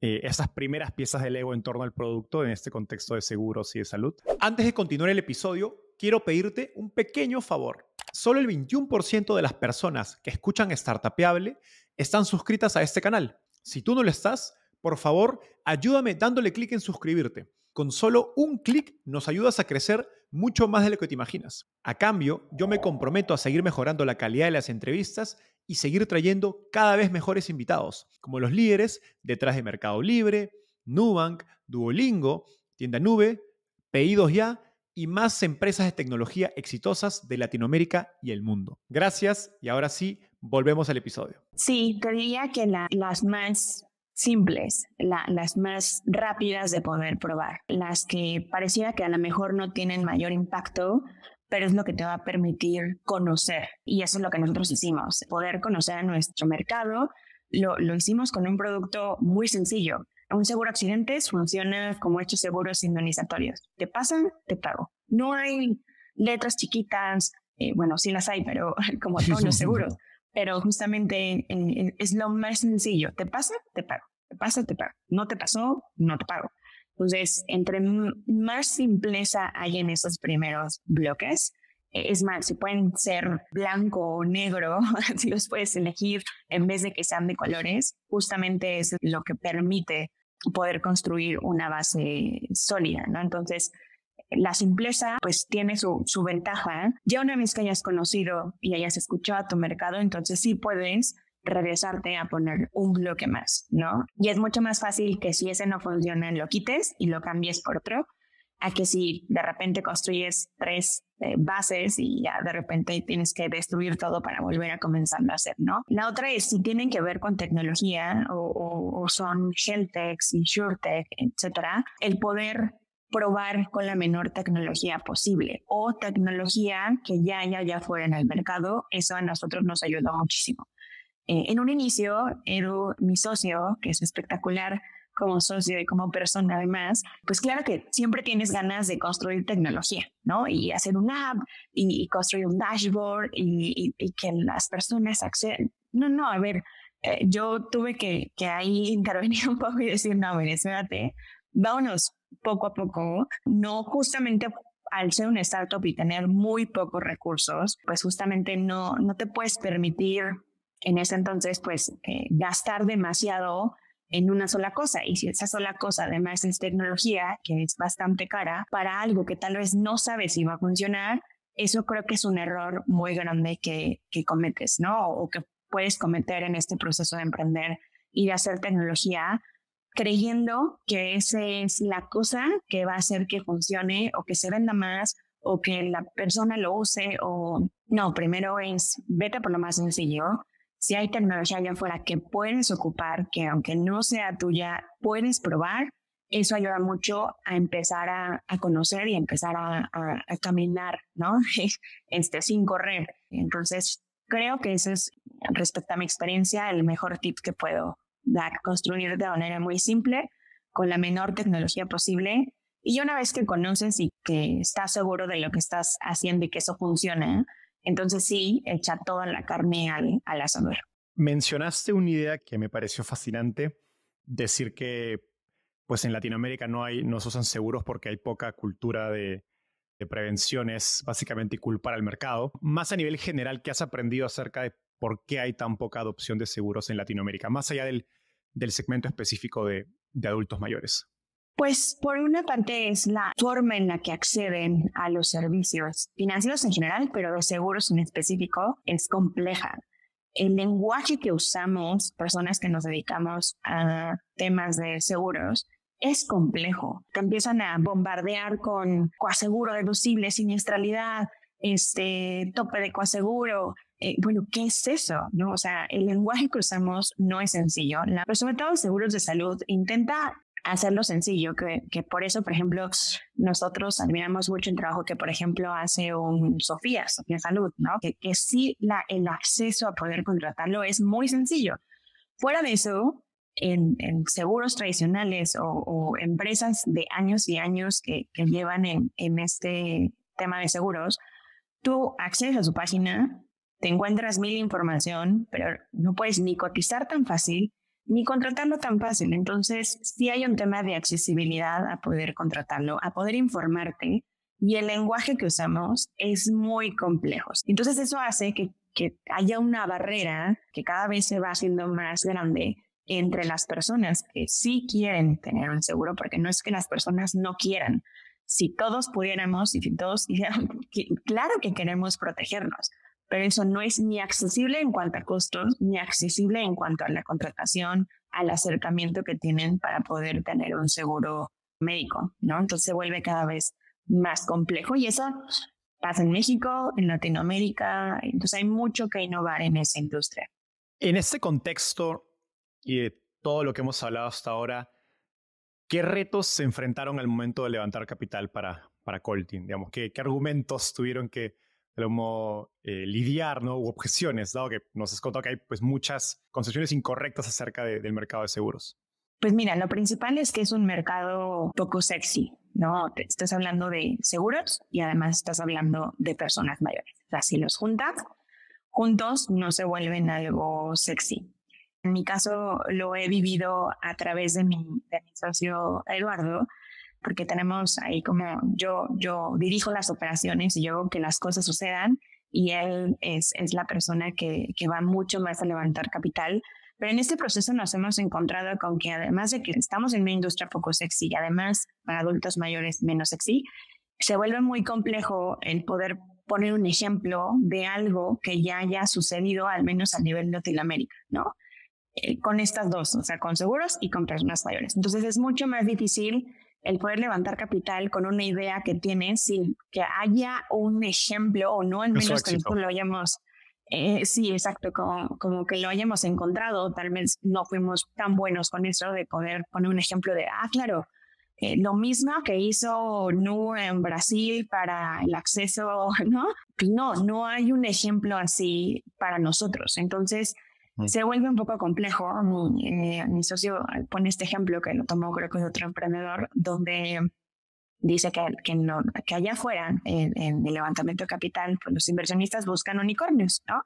eh, esas primeras piezas del ego en torno al producto en este contexto de seguros y de salud? Antes de continuar el episodio, quiero pedirte un pequeño favor. Solo el 21% de las personas que escuchan Startupable están suscritas a este canal. Si tú no lo estás, por favor, ayúdame dándole clic en suscribirte. Con solo un clic nos ayudas a crecer mucho más de lo que te imaginas. A cambio, yo me comprometo a seguir mejorando la calidad de las entrevistas y seguir trayendo cada vez mejores invitados, como los líderes detrás de Mercado Libre, Nubank, Duolingo, Tienda Nube, Pedidos Ya y más empresas de tecnología exitosas de Latinoamérica y el mundo. Gracias y ahora sí, volvemos al episodio. Sí, quería que las más simples, las más rápidas de poder probar, las que pareciera que a lo mejor no tienen mayor impacto, pero es lo que te va a permitir conocer. Y eso es lo que nosotros hicimos, poder conocer a nuestro mercado. Lo, lo hicimos con un producto muy sencillo. Un seguro accidentes funciona como hechos seguros indemnizatorios. Te pasan, te pago. No hay letras chiquitas, eh, bueno, sí las hay, pero como todos los seguros pero justamente eh, es lo más sencillo. ¿Te pasa? Te pago. ¿Te pasa? Te pago. ¿No te pasó? No te pago. Entonces, entre más simpleza hay en esos primeros bloques, e-, es más, si pueden ser blanco o negro, si los puedes elegir en vez de que sean de colores, justamente es lo que permite poder construir una base sólida, ¿no? Entonces, la simpleza pues tiene su, ventaja. Ya una vez que hayas conocido y hayas escuchado a tu mercado, entonces sí puedes regresarte a poner un bloque más, ¿no? Y es mucho más fácil que si ese no funciona, lo quites y lo cambies por otro, a que si de repente construyes tres eh, bases y ya de repente tienes que destruir todo para volver a comenzar a hacer, ¿no? La otra es si tienen que ver con tecnología o, o, son health techs, tech, etcétera, el poder probar con la menor tecnología posible o tecnología que ya ya ya fuera en el mercado. Eso a nosotros nos ayudó muchísimo. Eh, en un inicio, era mi socio, que es espectacular como socio y como persona además, pues claro que siempre tienes ganas de construir tecnología, ¿no? Y hacer un app y, construir un dashboard y, que las personas accedan. No, no, a ver, eh, yo tuve que, ahí intervenir un poco y decir, no, a espérate, vámonos poco a poco, no justamente al ser un startup y tener muy pocos recursos, pues justamente no, no te puedes permitir en ese entonces pues eh, gastar demasiado en una sola cosa. Y si esa sola cosa además es tecnología, que es bastante cara, para algo que tal vez no sabes si va a funcionar, eso creo que es un error muy grande que, que cometes, ¿no? O que puedes cometer en este proceso de emprender y de hacer tecnología, creyendo que esa es la cosa que va a hacer que funcione o que se venda más o que la persona lo use o no, primero es vete por lo más sencillo. Si hay tecnología allá afuera que puedes ocupar, que aunque no sea tuya, puedes probar, eso ayuda mucho a empezar a, conocer y empezar a, caminar, ¿no? este, sin correr. Entonces, creo que ese es, respecto a mi experiencia, el mejor tip que puedo construir de manera muy simple, con la menor tecnología posible. Y una vez que conoces y que estás seguro de lo que estás haciendo y que eso funciona, entonces sí, echa toda la carne al, al asador. Mencionaste una idea que me pareció fascinante, decir que pues en Latinoamérica no, hay, no se usan seguros porque hay poca cultura de, de prevención es básicamente culpar al mercado. Más a nivel general, ¿qué has aprendido acerca de por qué hay tan poca adopción de seguros en Latinoamérica, más allá del, segmento específico de, adultos mayores. Pues por una parte es la forma en la que acceden a los servicios financieros en general, pero de seguros en específico es compleja. El lenguaje que usamos, personas que nos dedicamos a temas de seguros, es complejo. Que empiezan a bombardear con coaseguro deducible, siniestralidad, este tope de coaseguro, eh, bueno, ¿qué es eso? ¿No? O sea, el lenguaje que usamos no es sencillo, la, pero sobre todo seguros de salud intenta hacerlo sencillo, que, que, por eso, por ejemplo, nosotros admiramos mucho el trabajo que, por ejemplo, hace un Sofía, Sofía Salud, ¿no? Que, que sí la, el acceso a poder contratarlo es muy sencillo. Fuera de eso, en, en seguros tradicionales o, o, empresas de años y años que, que llevan en, en, este tema de seguros, tú accedes a su página, te encuentras mil información, pero no puedes ni cotizar tan fácil ni contratarlo tan fácil. Entonces, sí hay un tema de accesibilidad a poder contratarlo, a poder informarte y el lenguaje que usamos es muy complejo. Entonces, eso hace que, haya una barrera que cada vez se va haciendo más grande entre las personas que sí quieren tener un seguro, porque no es que las personas no quieran. Si todos pudiéramos y si todos claro que queremos protegernos, pero eso no es ni accesible en cuanto a costos, ni accesible en cuanto a la contratación, al acercamiento que tienen para poder tener un seguro médico, ¿no? Entonces se vuelve cada vez más complejo y eso pasa en México, en Latinoamérica, entonces hay mucho que innovar en esa industria. En este contexto y de todo lo que hemos hablado hasta ahora, ¿qué retos se enfrentaron al momento de levantar capital para, para Colting? Digamos, ¿qué, ¿Qué argumentos tuvieron que como eh, lidiar ¿no? u objeciones, dado que nos has contado que hay pues, muchas concepciones incorrectas acerca del mercado de seguros? Pues mira, lo principal es que es un mercado poco sexy, ¿no? estás hablando de seguros y además estás hablando de personas mayores. O sea, si los juntas, juntos no se vuelven algo sexy. En mi caso lo he vivido a través de mi, de mi socio Eduardo, porque tenemos ahí como yo, yo dirijo las operaciones y yo hago que las cosas sucedan y él es, es la persona que, que va mucho más a levantar capital. Pero en este proceso nos hemos encontrado con que además de que estamos en una industria poco sexy y además para adultos mayores menos sexy, se vuelve muy complejo el poder poner un ejemplo de algo que ya haya sucedido al menos a nivel Latinoamérica, ¿no? Eh, con estas dos, o sea, con seguros y con personas mayores. Entonces es mucho más difícil el poder levantar capital con una idea que tienes sin que haya un ejemplo o no, al menos que lo hayamos, eh, sí, exacto, como, como, que lo hayamos encontrado, tal vez no fuimos tan buenos con eso de poder poner un ejemplo de, ah, claro, eh, lo mismo que hizo NU en Brasil para el acceso, ¿no? No, no hay un ejemplo así para nosotros. Entonces, se vuelve un poco complejo. Eh, mi, socio pone este ejemplo que lo tomó creo que es otro emprendedor, donde dice que, que, que allá afuera, en, el levantamiento de capital, pues los inversionistas buscan unicornios, ¿no?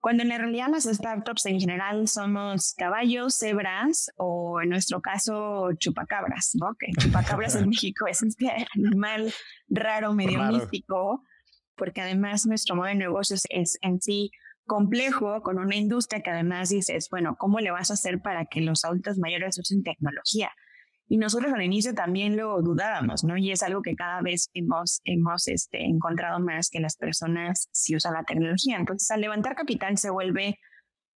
Cuando en la realidad las startups en general somos caballos, cebras o en nuestro caso chupacabras, ¿no? Que chupacabras en México es un este animal raro, medio místico, porque además nuestro modo de negocios es en sí complejo con una industria que además dices, bueno, ¿cómo le vas a hacer para que los adultos mayores usen tecnología? Y nosotros al inicio también lo dudábamos, ¿no? Y es algo que cada vez hemos, hemos este, encontrado más que las personas si usan la tecnología. Entonces, al levantar capital se vuelve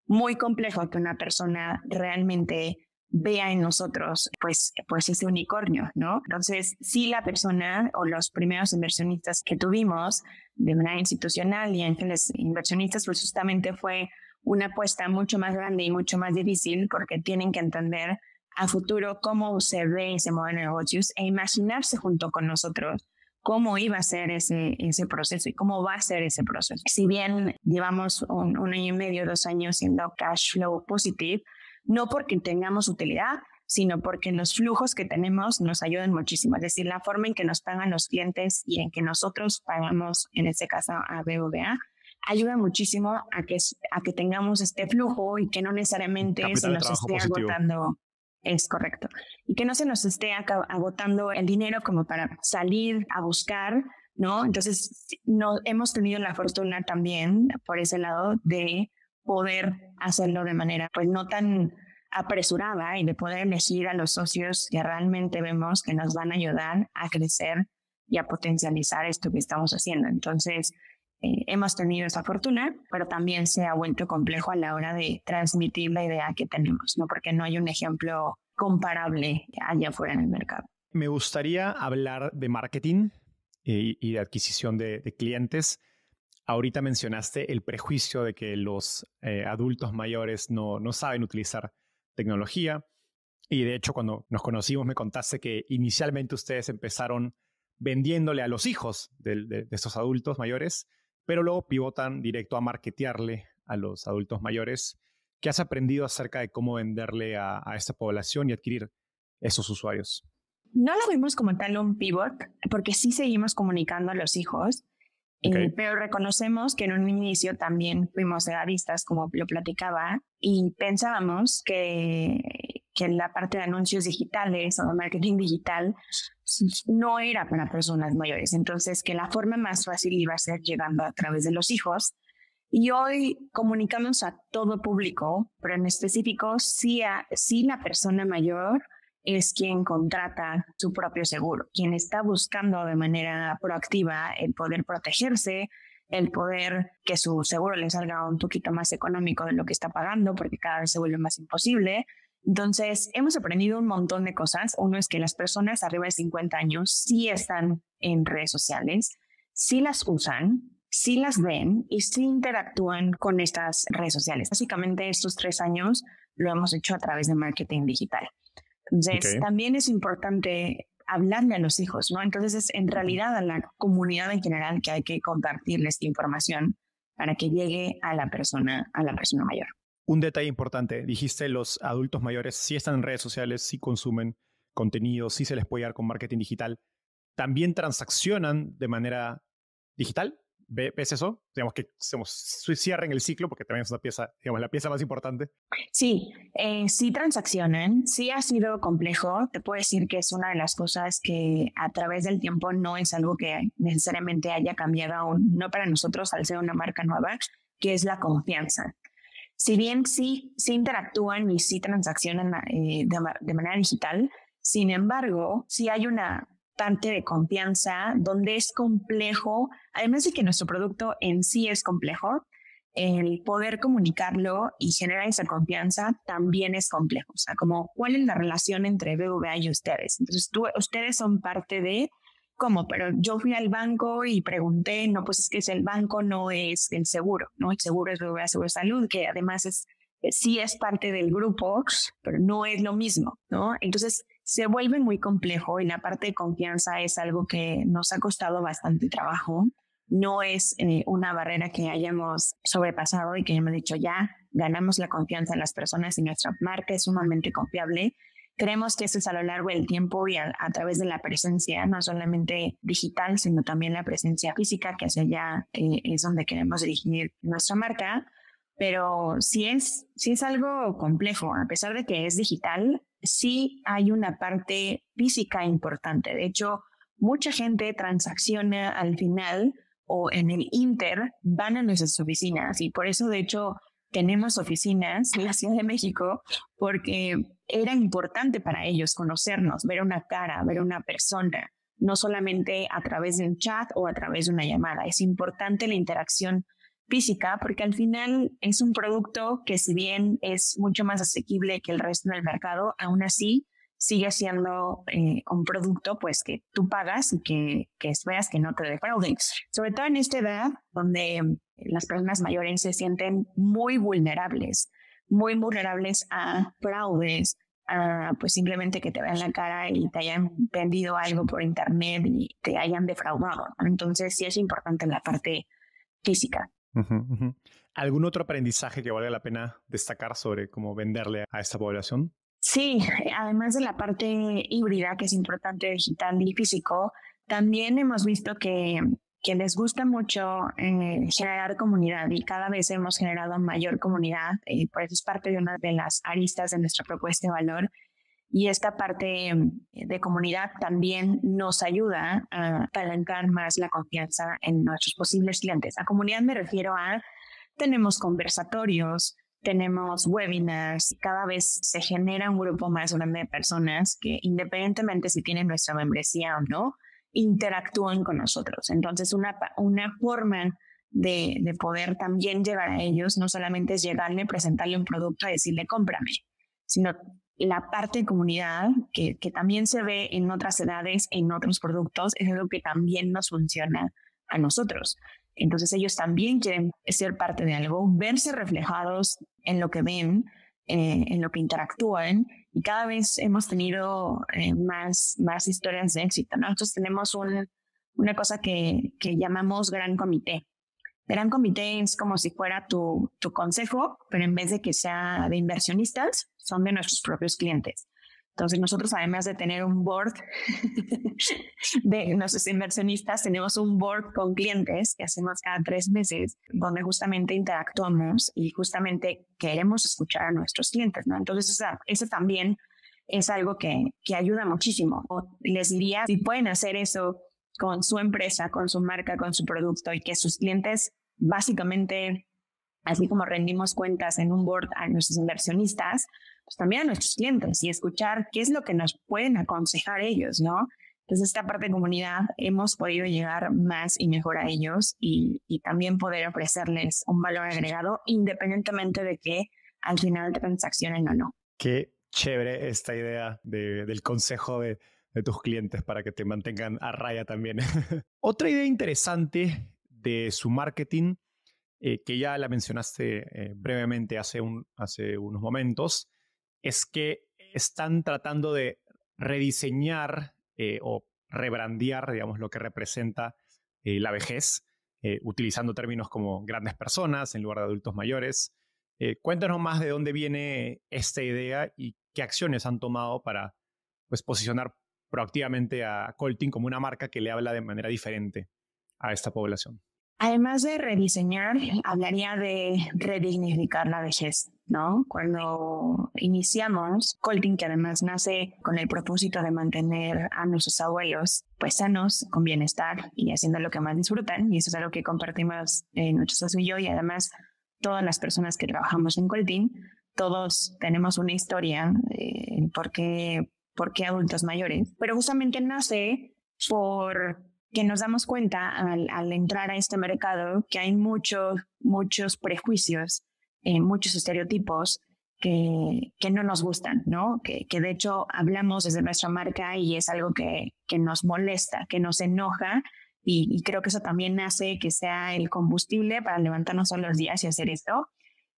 muy complejo que una persona realmente vea en nosotros pues, pues ese unicornio, ¿no? Entonces, si la persona o los primeros inversionistas que tuvimos de manera institucional y ángeles inversionistas, pues justamente fue una apuesta mucho más grande y mucho más difícil porque tienen que entender a futuro cómo se ve ese modelo de negocios e imaginarse junto con nosotros cómo iba a ser ese, ese proceso y cómo va a ser ese proceso. Si bien llevamos un, año y medio, dos años siendo cash flow positive, no porque tengamos utilidad, sino porque los flujos que tenemos nos ayudan muchísimo. Es decir, la forma en que nos pagan los clientes y en que nosotros pagamos, en este caso a BBVA, ayuda muchísimo a que, a que tengamos este flujo y que no necesariamente se nos esté agotando. Es correcto. Y que no se nos esté agotando el dinero como para salir a buscar, ¿no? Entonces, no, hemos tenido la fortuna también, por ese lado, de poder hacerlo de manera pues no tan apresurada y de poder elegir a los socios que realmente vemos que nos van a ayudar a crecer y a potencializar esto que estamos haciendo. Entonces, eh, hemos tenido esa fortuna, pero también se ha vuelto complejo a la hora de transmitir la idea que tenemos, ¿no? Porque no hay un ejemplo comparable allá afuera en el mercado. Me gustaría hablar de marketing eh, y, de adquisición de, de clientes. Ahorita mencionaste el prejuicio de que los eh, adultos mayores no, saben utilizar tecnología. Y de hecho, cuando nos conocimos, me contaste que inicialmente ustedes empezaron vendiéndole a los hijos de, estos adultos mayores, pero luego pivotan directo a marketearle a los adultos mayores. ¿Qué has aprendido acerca de cómo venderle a, a esta población y adquirir esos usuarios? No lo vimos como tal un pivot, porque sí seguimos comunicando a los hijos, eh, pero reconocemos que en un inicio también fuimos edadistas, como lo platicaba, y pensábamos que, que la parte de anuncios digitales o de marketing digital no era para personas mayores. Entonces, que la forma más fácil iba a ser llegando a través de los hijos. Y hoy comunicamos a todo público, pero en específico, sí, a, sí la persona mayor es quien contrata su propio seguro, quien está buscando de manera proactiva el poder protegerse, el poder que su seguro le salga un poquito más económico de lo que está pagando, porque cada vez se vuelve más imposible. Entonces, hemos aprendido un montón de cosas. Uno es que las personas arriba de 50 años sí están en redes sociales, sí las usan, sí las ven y sí interactúan con estas redes sociales. Básicamente, estos tres años lo hemos hecho a través de marketing digital. Entonces, también es importante hablarle a los hijos, ¿no? Entonces, es en realidad a la comunidad en general que hay que compartirle esta información para que llegue a la persona, a la persona mayor. Un detalle importante, dijiste los adultos mayores si están en redes sociales, si consumen contenido, si se les puede dar con marketing digital. ¿También transaccionan de manera digital? ¿Ves eso? Digamos que cierren el ciclo, porque también es una pieza, digamos, la pieza más importante. Sí, eh, sí transaccionan, sí ha sido complejo. Te puedo decir que es una de las cosas que a través del tiempo no es algo que necesariamente haya cambiado aún, no para nosotros al ser una marca nueva, que es la confianza. Si bien sí, sí interactúan y sí transaccionan eh, de, de manera digital, sin embargo, sí hay una de confianza, donde es complejo, además de que nuestro producto en sí es complejo, el poder comunicarlo y generar esa confianza también es complejo. O sea, como cuál es la relación entre BBVA y ustedes. Entonces, tú, ustedes son parte de, ¿cómo? Pero yo fui al banco y pregunté, no, pues es que es el banco, no es el seguro, ¿no? El seguro es BBVA Seguro Salud, que además es, sí es parte del grupo, pero no es lo mismo, ¿no? Entonces, se vuelve muy complejo y la parte de confianza es algo que nos ha costado bastante trabajo. No es eh, una barrera que hayamos sobrepasado y que hemos dicho ya ganamos la confianza en las personas y nuestra marca es sumamente confiable. Creemos que eso es a lo largo del tiempo y a, través de la presencia, no solamente digital, sino también la presencia física, que hacia allá eh, es donde queremos dirigir nuestra marca. Pero si es, sí es algo complejo, a pesar de que es digital, sí hay una parte física importante. De hecho, mucha gente transacciona al final o en el Inter van a nuestras oficinas y por eso de hecho tenemos oficinas en la Ciudad de México porque era importante para ellos conocernos, ver una cara, ver una persona, no solamente a través de un chat o a través de una llamada. Es importante la interacción física, porque al final es un producto que si bien es mucho más asequible que el resto del mercado, aún así sigue siendo eh, un producto pues que tú pagas y que, que esperas que no te defraudes. Sobre todo en esta edad donde las personas mayores se sienten muy vulnerables, muy vulnerables a fraudes, a pues simplemente que te vean la cara y te hayan vendido algo por internet y te hayan defraudado. Entonces sí es importante la parte física. ¿Algún otro aprendizaje que valga la pena destacar sobre cómo venderle a esta población? Sí, además de la parte híbrida que es importante digital y físico, también hemos visto que, que les gusta mucho eh, generar comunidad y cada vez hemos generado mayor comunidad, y eh, por eso es parte de una de las aristas de nuestra propuesta de valor, y esta parte eh, de comunidad también nos ayuda a talentar más la confianza en nuestros posibles clientes. A comunidad me refiero a, tenemos conversatorios, tenemos webinars, cada vez se genera un grupo más grande de personas que independientemente si tienen nuestra membresía o no, interactúan con nosotros. Entonces, una, una forma de, de poder también llegar a ellos no solamente es llegarle, presentarle un producto y decirle, cómprame, sino la parte de comunidad que, también se ve en otras edades, en otros productos, es algo que también nos funciona a nosotros. Entonces ellos también quieren ser parte de algo, verse reflejados en lo que ven, eh, en lo que interactúan y cada vez hemos tenido eh, más, más historias de éxito. ¿no? Nosotros tenemos una cosa que, llamamos gran comité. Gran comité es como si fuera tu, tu consejo, pero en vez de que sea de inversionistas, son de nuestros propios clientes. Entonces nosotros además de tener un board de nuestros inversionistas, tenemos un board con clientes que hacemos cada tres meses, donde justamente interactuamos y justamente queremos escuchar a nuestros clientes, ¿no? Entonces eso, también es algo que, ayuda muchísimo. les diría, si pueden hacer eso con su empresa, con su marca, con su producto y que sus clientes básicamente así como rendimos cuentas en un board a nuestros inversionistas, pues también a nuestros clientes y escuchar qué es lo que nos pueden aconsejar ellos, ¿no? Entonces, esta parte de comunidad hemos podido llegar más y mejor a ellos y, también poder ofrecerles un valor agregado independientemente de que al final transaccionen o no. Qué chévere esta idea del consejo de, de tus clientes para que te mantengan a raya también. Otra idea interesante de su marketing eh, que ya la mencionaste eh, brevemente hace, unos momentos, es que están tratando de rediseñar eh, o rebrandear, digamos, lo que representa la vejez, utilizando términos como grandes personas en lugar de adultos mayores. cuéntanos más de dónde viene esta idea y qué acciones han tomado para pues, posicionar proactivamente a Colting como una marca que le habla de manera diferente a esta población. Además de rediseñar, hablaría de redignificar la vejez. ¿no? Cuando iniciamos Colting, que además nace con el propósito de mantener a nuestros abuelos pues sanos, con bienestar y haciendo lo que más disfrutan, y eso es algo que compartimos eh, nuestros y yo, y además todas las personas que trabajamos en Colting, todos tenemos una historia eh, por qué adultos mayores, pero justamente nace por que nos damos cuenta al, entrar a este mercado que hay muchos, muchos prejuicios, eh, muchos estereotipos que, no nos gustan, ¿no? Que, de hecho hablamos desde nuestra marca y es algo que, nos molesta, que nos enoja y, creo que eso también hace que sea el combustible para levantarnos todos los días y hacer esto,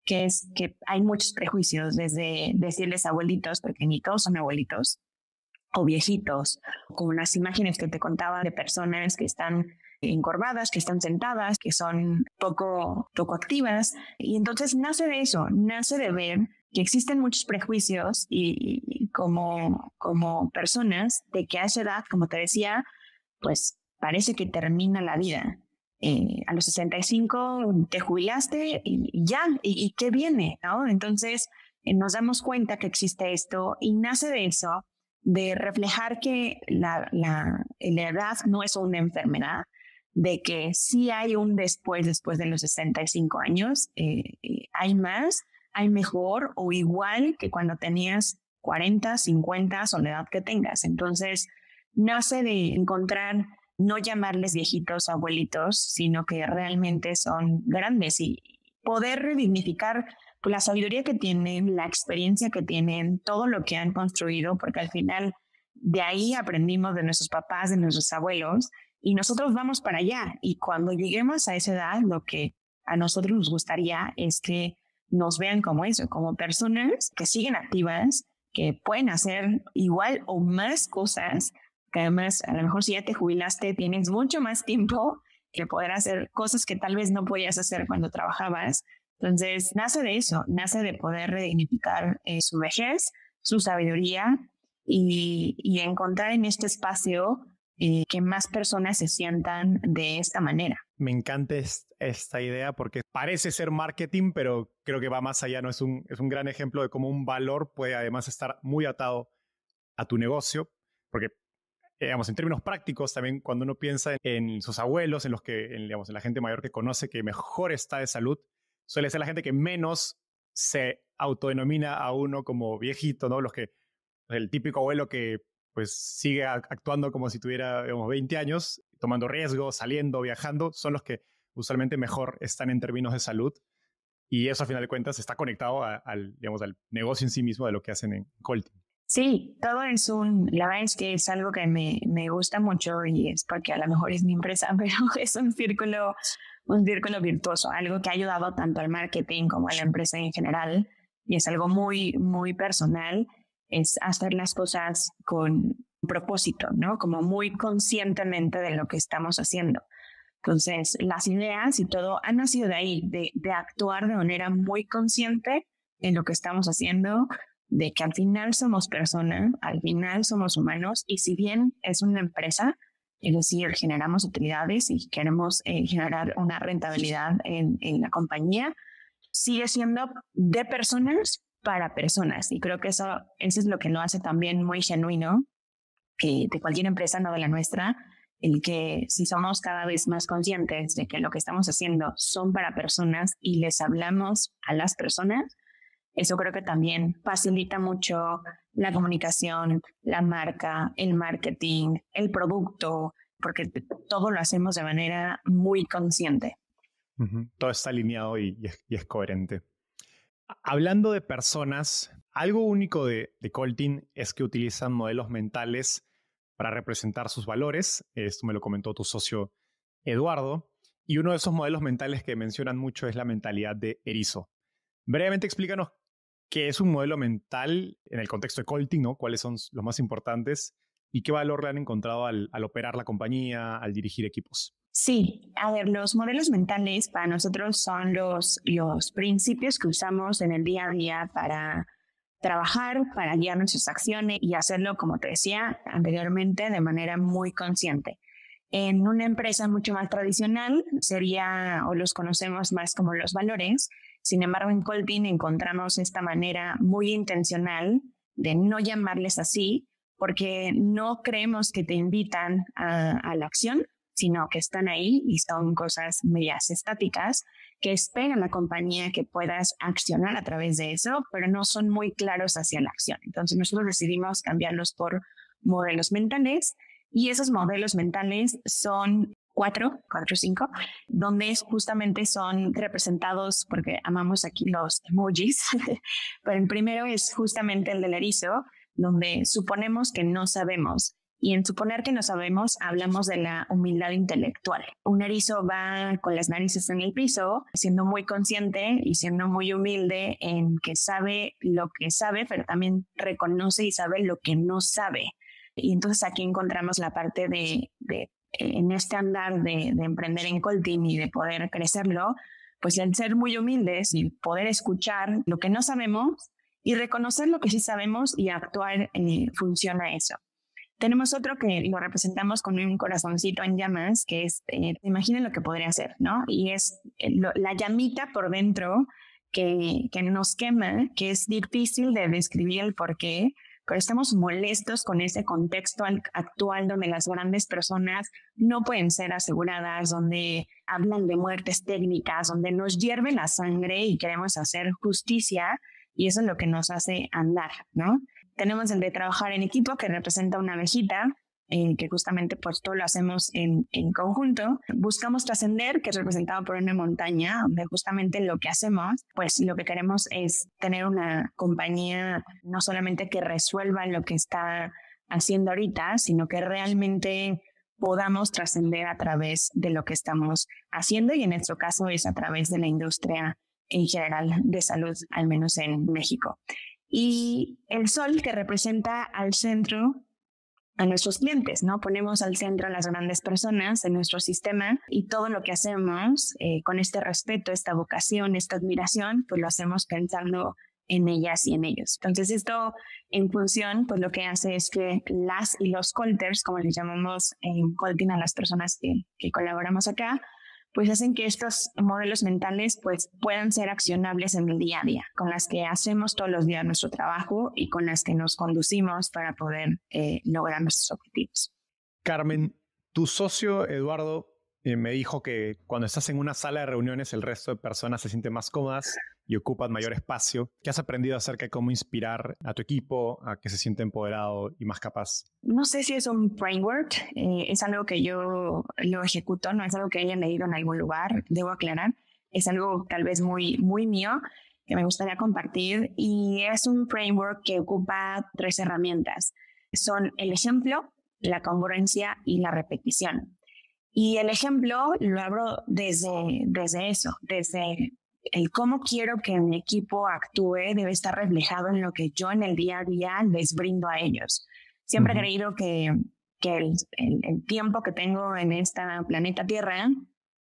que es que hay muchos prejuicios desde decirles abuelitos, porque ni todos son abuelitos, o viejitos, con unas imágenes que te contaba de personas que están encorvadas, que están sentadas, que son poco, poco activas. Y entonces nace de eso, nace de ver que existen muchos prejuicios y, como, como personas de que a esa edad, como te decía, pues parece que termina la vida. Eh, a los 65 te jubilaste y, ya, y, qué viene? ¿no? Entonces eh, nos damos cuenta que existe esto y nace de eso de reflejar que la, la, edad no es una enfermedad, de que si hay un después, después de los 65 años, eh, eh, hay más, hay mejor o igual que cuando tenías 40, 50 o la edad que tengas. Entonces, nace de encontrar, no llamarles viejitos abuelitos, sino que realmente son grandes y poder redignificar la sabiduría que tienen, la experiencia que tienen, todo lo que han construido, porque al final de ahí aprendimos de nuestros papás, de nuestros abuelos, y nosotros vamos para allá. Y cuando lleguemos a esa edad, lo que a nosotros nos gustaría es que nos vean como eso, como personas que siguen activas, que pueden hacer igual o más cosas, que además a lo mejor si ya te jubilaste tienes mucho más tiempo que poder hacer cosas que tal vez no podías hacer cuando trabajabas entonces, nace de eso, nace de poder redignificar eh, su vejez, su sabiduría y, encontrar en este espacio eh, que más personas se sientan de esta manera. Me encanta esta idea porque parece ser marketing, pero creo que va más allá, ¿no? Es un, es un gran ejemplo de cómo un valor puede además estar muy atado a tu negocio, porque eh, digamos, en términos prácticos, también cuando uno piensa en, sus abuelos, en los que, digamos, en la gente mayor que conoce que mejor está de salud, suele ser la gente que menos se autodenomina a uno como viejito, ¿no? Los que, el típico abuelo que pues sigue actuando como si tuviera, digamos, 20 años, tomando riesgos, saliendo, viajando, son los que usualmente mejor están en términos de salud. Y eso, a final de cuentas, está conectado al, digamos, al negocio en sí mismo de lo que hacen en Colting. Sí, todo es un, la verdad es que es algo que me, me gusta mucho y es porque a lo mejor es mi empresa, pero es un círculo un círculo virtuoso, algo que ha ayudado tanto al marketing como a la empresa en general y es algo muy, muy personal, es hacer las cosas con propósito, ¿no? Como muy conscientemente de lo que estamos haciendo. Entonces, las ideas y todo han nacido de ahí, de, de actuar de manera muy consciente en lo que estamos haciendo, de que al final somos personas, al final somos humanos, y si bien es una empresa, es decir, generamos utilidades y queremos eh, generar una rentabilidad en, en la compañía. Sigue siendo de personas para personas. Y creo que eso, eso es lo que lo hace también muy genuino que de cualquier empresa, no de la nuestra, el que si somos cada vez más conscientes de que lo que estamos haciendo son para personas y les hablamos a las personas, eso creo que también facilita mucho la comunicación, la marca, el marketing, el producto, porque todo lo hacemos de manera muy consciente. Todo está alineado y, es, coherente. Hablando de personas, algo único de, de Colting es que utilizan modelos mentales para representar sus valores. Esto me lo comentó tu socio Eduardo. Y uno de esos modelos mentales que mencionan mucho es la mentalidad de erizo. Brevemente explícanos qué es un modelo mental en el contexto de Colting, ¿no? cuáles son los más importantes y qué valor le han encontrado al, al operar la compañía, al dirigir equipos. Sí, a ver, los modelos mentales para nosotros son los, los principios que usamos en el día a día para trabajar, para guiar nuestras acciones y hacerlo, como te decía anteriormente, de manera muy consciente. En una empresa mucho más tradicional sería, o los conocemos más como los valores, sin embargo, en Colpin encontramos esta manera muy intencional de no llamarles así, porque no creemos que te invitan a, la acción, sino que están ahí y son cosas medias estáticas que esperan a la compañía que puedas accionar a través de eso, pero no son muy claros hacia la acción. Entonces nosotros decidimos cambiarlos por modelos mentales y esos modelos mentales son cuatro, 4 5, donde justamente son representados, porque amamos aquí los emojis, pero el primero es justamente el del erizo, donde suponemos que no sabemos. Y en suponer que no sabemos, hablamos de la humildad intelectual. Un erizo va con las narices en el piso, siendo muy consciente y siendo muy humilde en que sabe lo que sabe, pero también reconoce y sabe lo que no sabe. Y entonces aquí encontramos la parte de en este andar de, emprender en Colting y de poder crecerlo, pues el ser muy humildes y poder escuchar lo que no sabemos y reconocer lo que sí sabemos y actuar función eh, funciona eso. Tenemos otro que lo representamos con un corazoncito en llamas, que es, eh, imaginen lo que podría hacer, ¿no? Y es eh, la llamita por dentro que, que nos quema, que es difícil de describir el por estamos molestos con ese contexto actual donde las grandes personas no pueden ser aseguradas, donde hablan de muertes técnicas, donde nos hierve la sangre y queremos hacer justicia y eso es lo que nos hace andar, ¿no? Tenemos el de trabajar en equipo que representa una abejita en que justamente pues todo lo hacemos en, en conjunto, buscamos trascender, que es representado por una montaña, donde justamente lo que hacemos, pues lo que queremos es tener una compañía no solamente que resuelva lo que está haciendo ahorita, sino que realmente podamos trascender a través de lo que estamos haciendo y en nuestro caso es a través de la industria en general de salud, al menos en México. Y el sol que representa al centro a nuestros clientes, ¿no? Ponemos al centro a las grandes personas en nuestro sistema y todo lo que hacemos eh, con este respeto, esta vocación, esta admiración, pues lo hacemos pensando en ellas y en ellos. Entonces esto en función, pues lo que hace es que las y los colters, como les llamamos en colting a las personas que colaboramos acá, pues hacen que estos modelos mentales pues puedan ser accionables en el día a día, con las que hacemos todos los días nuestro trabajo y con las que nos conducimos para poder eh, lograr nuestros objetivos. Carmen, tu socio Eduardo me dijo que cuando estás en una sala de reuniones el resto de personas se sienten más cómodas y ocupan mayor espacio. ¿Qué has aprendido acerca de cómo inspirar a tu equipo a que se sienta empoderado y más capaz? No sé si es un framework, eh, es algo que yo lo ejecuto, no es algo que hayan leído en algún lugar, debo aclarar. Es algo tal vez muy, muy mío que me gustaría compartir y es un framework que ocupa tres herramientas. Son el ejemplo, la congruencia y la repetición. Y el ejemplo lo abro desde, desde eso, desde el cómo quiero que mi equipo actúe debe estar reflejado en lo que yo en el día a día les brindo a ellos. Siempre he creído que, el, tiempo que tengo en esta planeta Tierra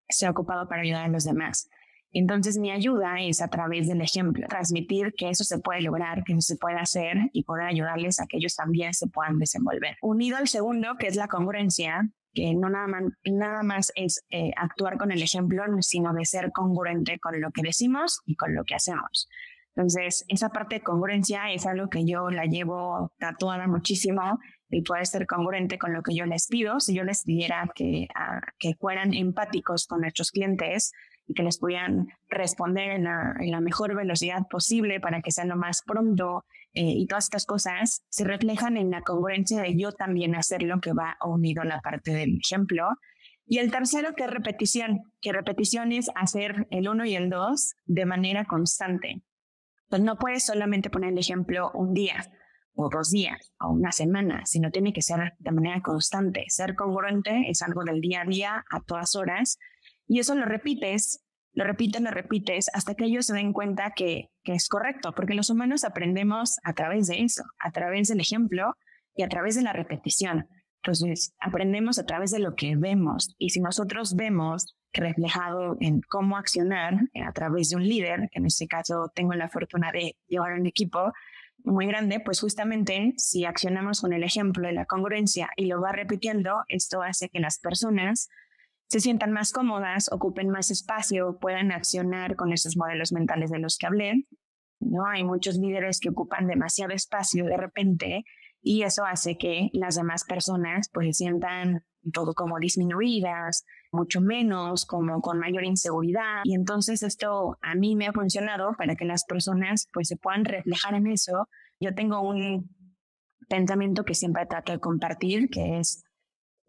se ha ocupado para ayudar a los demás. Entonces mi ayuda es a través del ejemplo, transmitir que eso se puede lograr, que eso se puede hacer y poder ayudarles a que ellos también se puedan desenvolver. Unido al segundo, que es la congruencia, que no nada más, nada más es eh, actuar con el ejemplo, sino de ser congruente con lo que decimos y con lo que hacemos. Entonces, esa parte de congruencia es algo que yo la llevo tatuada muchísimo y puede ser congruente con lo que yo les pido. Si yo les pidiera que, ah, que fueran empáticos con nuestros clientes y que les pudieran responder en la, en la mejor velocidad posible para que sean lo más pronto eh, y todas estas cosas se reflejan en la congruencia de yo también hacer lo que va unido a la parte del ejemplo. Y el tercero, que es repetición, que repetición es hacer el uno y el dos de manera constante. Pues no puedes solamente poner el ejemplo un día o dos días o una semana, sino tiene que ser de manera constante. Ser congruente es algo del día a día, a todas horas, y eso lo repites lo repites, lo repites, hasta que ellos se den cuenta que, es correcto, porque los humanos aprendemos a través de eso, a través del ejemplo y a través de la repetición. Entonces, aprendemos a través de lo que vemos. Y si nosotros vemos reflejado en cómo accionar eh, a través de un líder, que en este caso tengo la fortuna de llevar un equipo muy grande, pues justamente si accionamos con el ejemplo de la congruencia y lo va repitiendo, esto hace que las personas se sientan más cómodas, ocupen más espacio, puedan accionar con esos modelos mentales de los que hablé. ¿no? Hay muchos líderes que ocupan demasiado espacio de repente y eso hace que las demás personas pues, se sientan todo como disminuidas, mucho menos, como con mayor inseguridad. Y entonces esto a mí me ha funcionado para que las personas pues se puedan reflejar en eso. Yo tengo un pensamiento que siempre trato de compartir, que es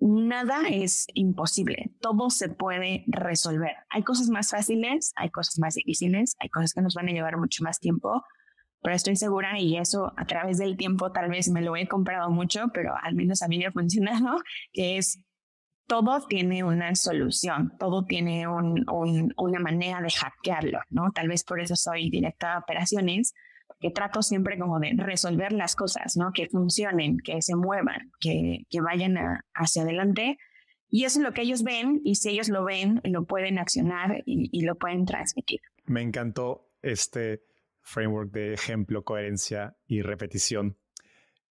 nada es imposible, todo se puede resolver. Hay cosas más fáciles, hay cosas más difíciles, hay cosas que nos van a llevar mucho más tiempo, pero estoy segura y eso a través del tiempo tal vez me lo he comprado mucho, pero al menos a mí me ha funcionado, que es todo tiene una solución, todo tiene una manera de hackearlo, ¿no? Tal vez por eso soy directa de operaciones, que trato siempre como de resolver las cosas, ¿no? Que funcionen, que se muevan, que, vayan hacia adelante. Y eso es lo que ellos ven y si ellos lo ven, lo pueden accionar y, lo pueden transmitir. Me encantó este framework de ejemplo, coherencia y repetición.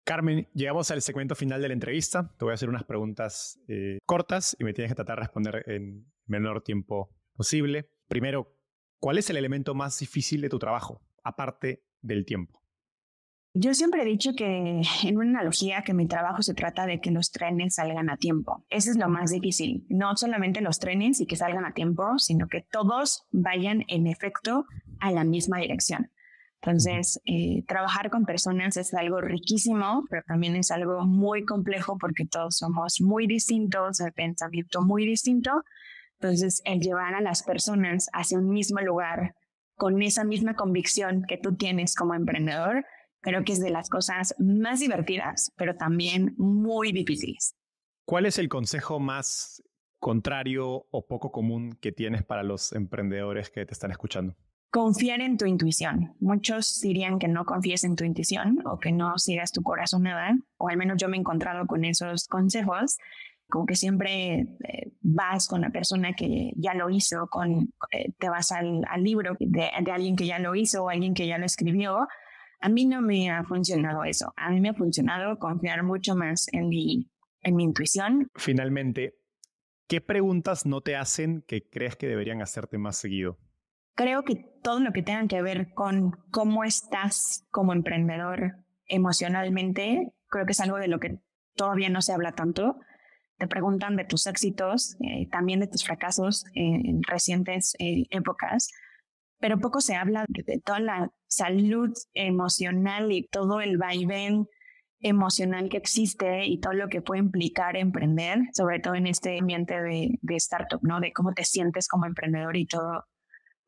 Carmen, llegamos al segmento final de la entrevista. Te voy a hacer unas preguntas eh, cortas y me tienes que tratar de responder en menor tiempo posible. Primero, ¿cuál es el elemento más difícil de tu trabajo, aparte del tiempo? Yo siempre he dicho que en una analogía que mi trabajo se trata de que los trenes salgan a tiempo. Eso es lo más difícil. No solamente los trenes y que salgan a tiempo, sino que todos vayan en efecto a la misma dirección. Entonces, eh, trabajar con personas es algo riquísimo, pero también es algo muy complejo porque todos somos muy distintos, el pensamiento muy distinto. Entonces, el llevar a las personas hacia un mismo lugar, con esa misma convicción que tú tienes como emprendedor, creo que es de las cosas más divertidas, pero también muy difíciles. ¿Cuál es el consejo más contrario o poco común que tienes para los emprendedores que te están escuchando? Confiar en tu intuición. Muchos dirían que no confíes en tu intuición o que no sigas tu corazón nada, o al menos yo me he encontrado con esos consejos, como que siempre eh, vas con la persona que ya lo hizo, con, eh, te vas al, libro de, alguien que ya lo hizo o alguien que ya lo escribió. A mí no me ha funcionado eso. A mí me ha funcionado confiar mucho más en mi, en mi intuición. Finalmente, ¿qué preguntas no te hacen que crees que deberían hacerte más seguido? Creo que todo lo que tenga que ver con cómo estás como emprendedor emocionalmente, creo que es algo de lo que todavía no se habla tanto te preguntan de tus éxitos, eh, también de tus fracasos en recientes eh, épocas, pero poco se habla de, toda la salud emocional y todo el vaivén emocional que existe y todo lo que puede implicar emprender, sobre todo en este ambiente de, de, startup, ¿no? De cómo te sientes como emprendedor y todo,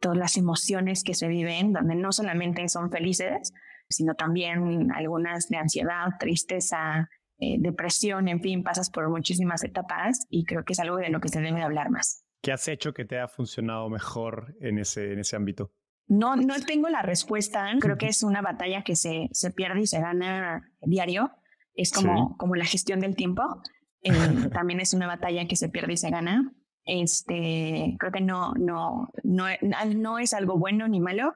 todas las emociones que se viven, donde no solamente son felices, sino también algunas de ansiedad, tristeza, eh, depresión, en fin, pasas por muchísimas etapas y creo que es algo de lo que se debe hablar más. ¿Qué has hecho que te ha funcionado mejor en ese, en ese ámbito? No, no tengo la respuesta. Creo que es una batalla que se, se pierde y se gana diario. Es como, como la gestión del tiempo. Eh, también es una batalla que se pierde y se gana. Este, creo que no, no, no, no es algo bueno ni malo.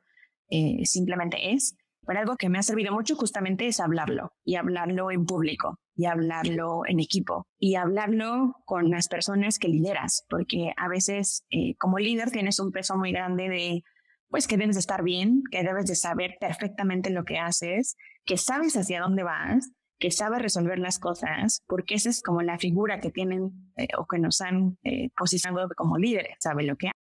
Eh, simplemente es. Pero algo que me ha servido mucho justamente es hablarlo y hablarlo en público y hablarlo en equipo y hablarlo con las personas que lideras, porque a veces eh, como líder tienes un peso muy grande de pues que debes de estar bien, que debes de saber perfectamente lo que haces, que sabes hacia dónde vas, que sabes resolver las cosas, porque esa es como la figura que tienen eh, o que nos han eh, posicionado como líderes, sabe lo que hace,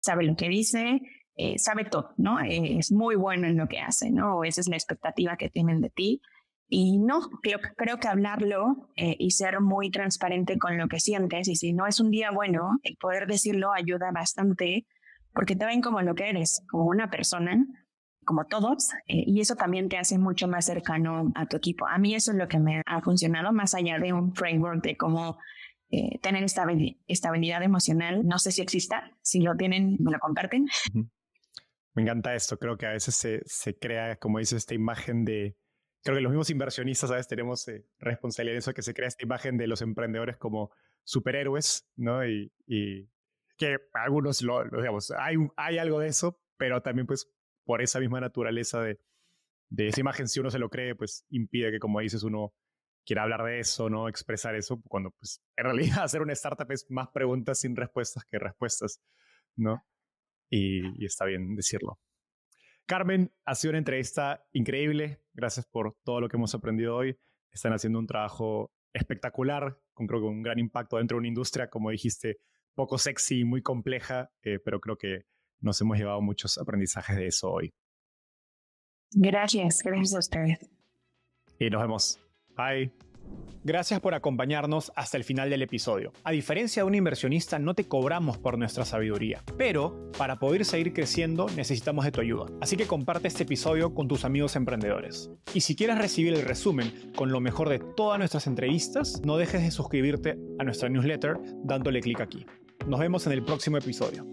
sabe lo que dice, eh, sabe todo, ¿no? Eh, es muy bueno en lo que hace, ¿no? esa es la expectativa que tienen de ti. Y no, creo, creo que hablarlo eh, y ser muy transparente con lo que sientes, y si no es un día bueno, el poder decirlo ayuda bastante, porque te ven como lo que eres, como una persona, como todos, y eso también te hace mucho más cercano a tu equipo. A mí eso es lo que me ha funcionado, más allá de un framework de cómo eh, tener estabilidad, estabilidad emocional. No sé si exista, si lo tienen, me lo comparten. Me encanta esto, creo que a veces se, se crea, como dices, esta imagen de, creo que los mismos inversionistas a veces tenemos eh, responsabilidad en eso, que se crea esta imagen de los emprendedores como superhéroes, ¿no? Y, que algunos, digamos, hay, hay algo de eso, pero también pues por esa misma naturaleza de, de esa imagen, si uno se lo cree, pues impide que, como dices, uno quiera hablar de eso, ¿no? Expresar eso, cuando pues en realidad hacer una startup es más preguntas sin respuestas que respuestas, ¿no? y, está bien decirlo. Carmen, ha sido una entrevista increíble. Gracias por todo lo que hemos aprendido hoy. Están haciendo un trabajo espectacular, con creo que un gran impacto dentro de una industria, como dijiste, poco sexy y muy compleja, eh, pero creo que nos hemos llevado muchos aprendizajes de eso hoy. Gracias, gracias a ustedes. Y nos vemos. Bye. Gracias por acompañarnos hasta el final del episodio. A diferencia de un inversionista, no te cobramos por nuestra sabiduría, pero para poder seguir creciendo necesitamos de tu ayuda. Así que comparte este episodio con tus amigos emprendedores. Y si quieres recibir el resumen con lo mejor de todas nuestras entrevistas, no dejes de suscribirte a nuestra newsletter dándole clic aquí. Nos vemos en el próximo episodio.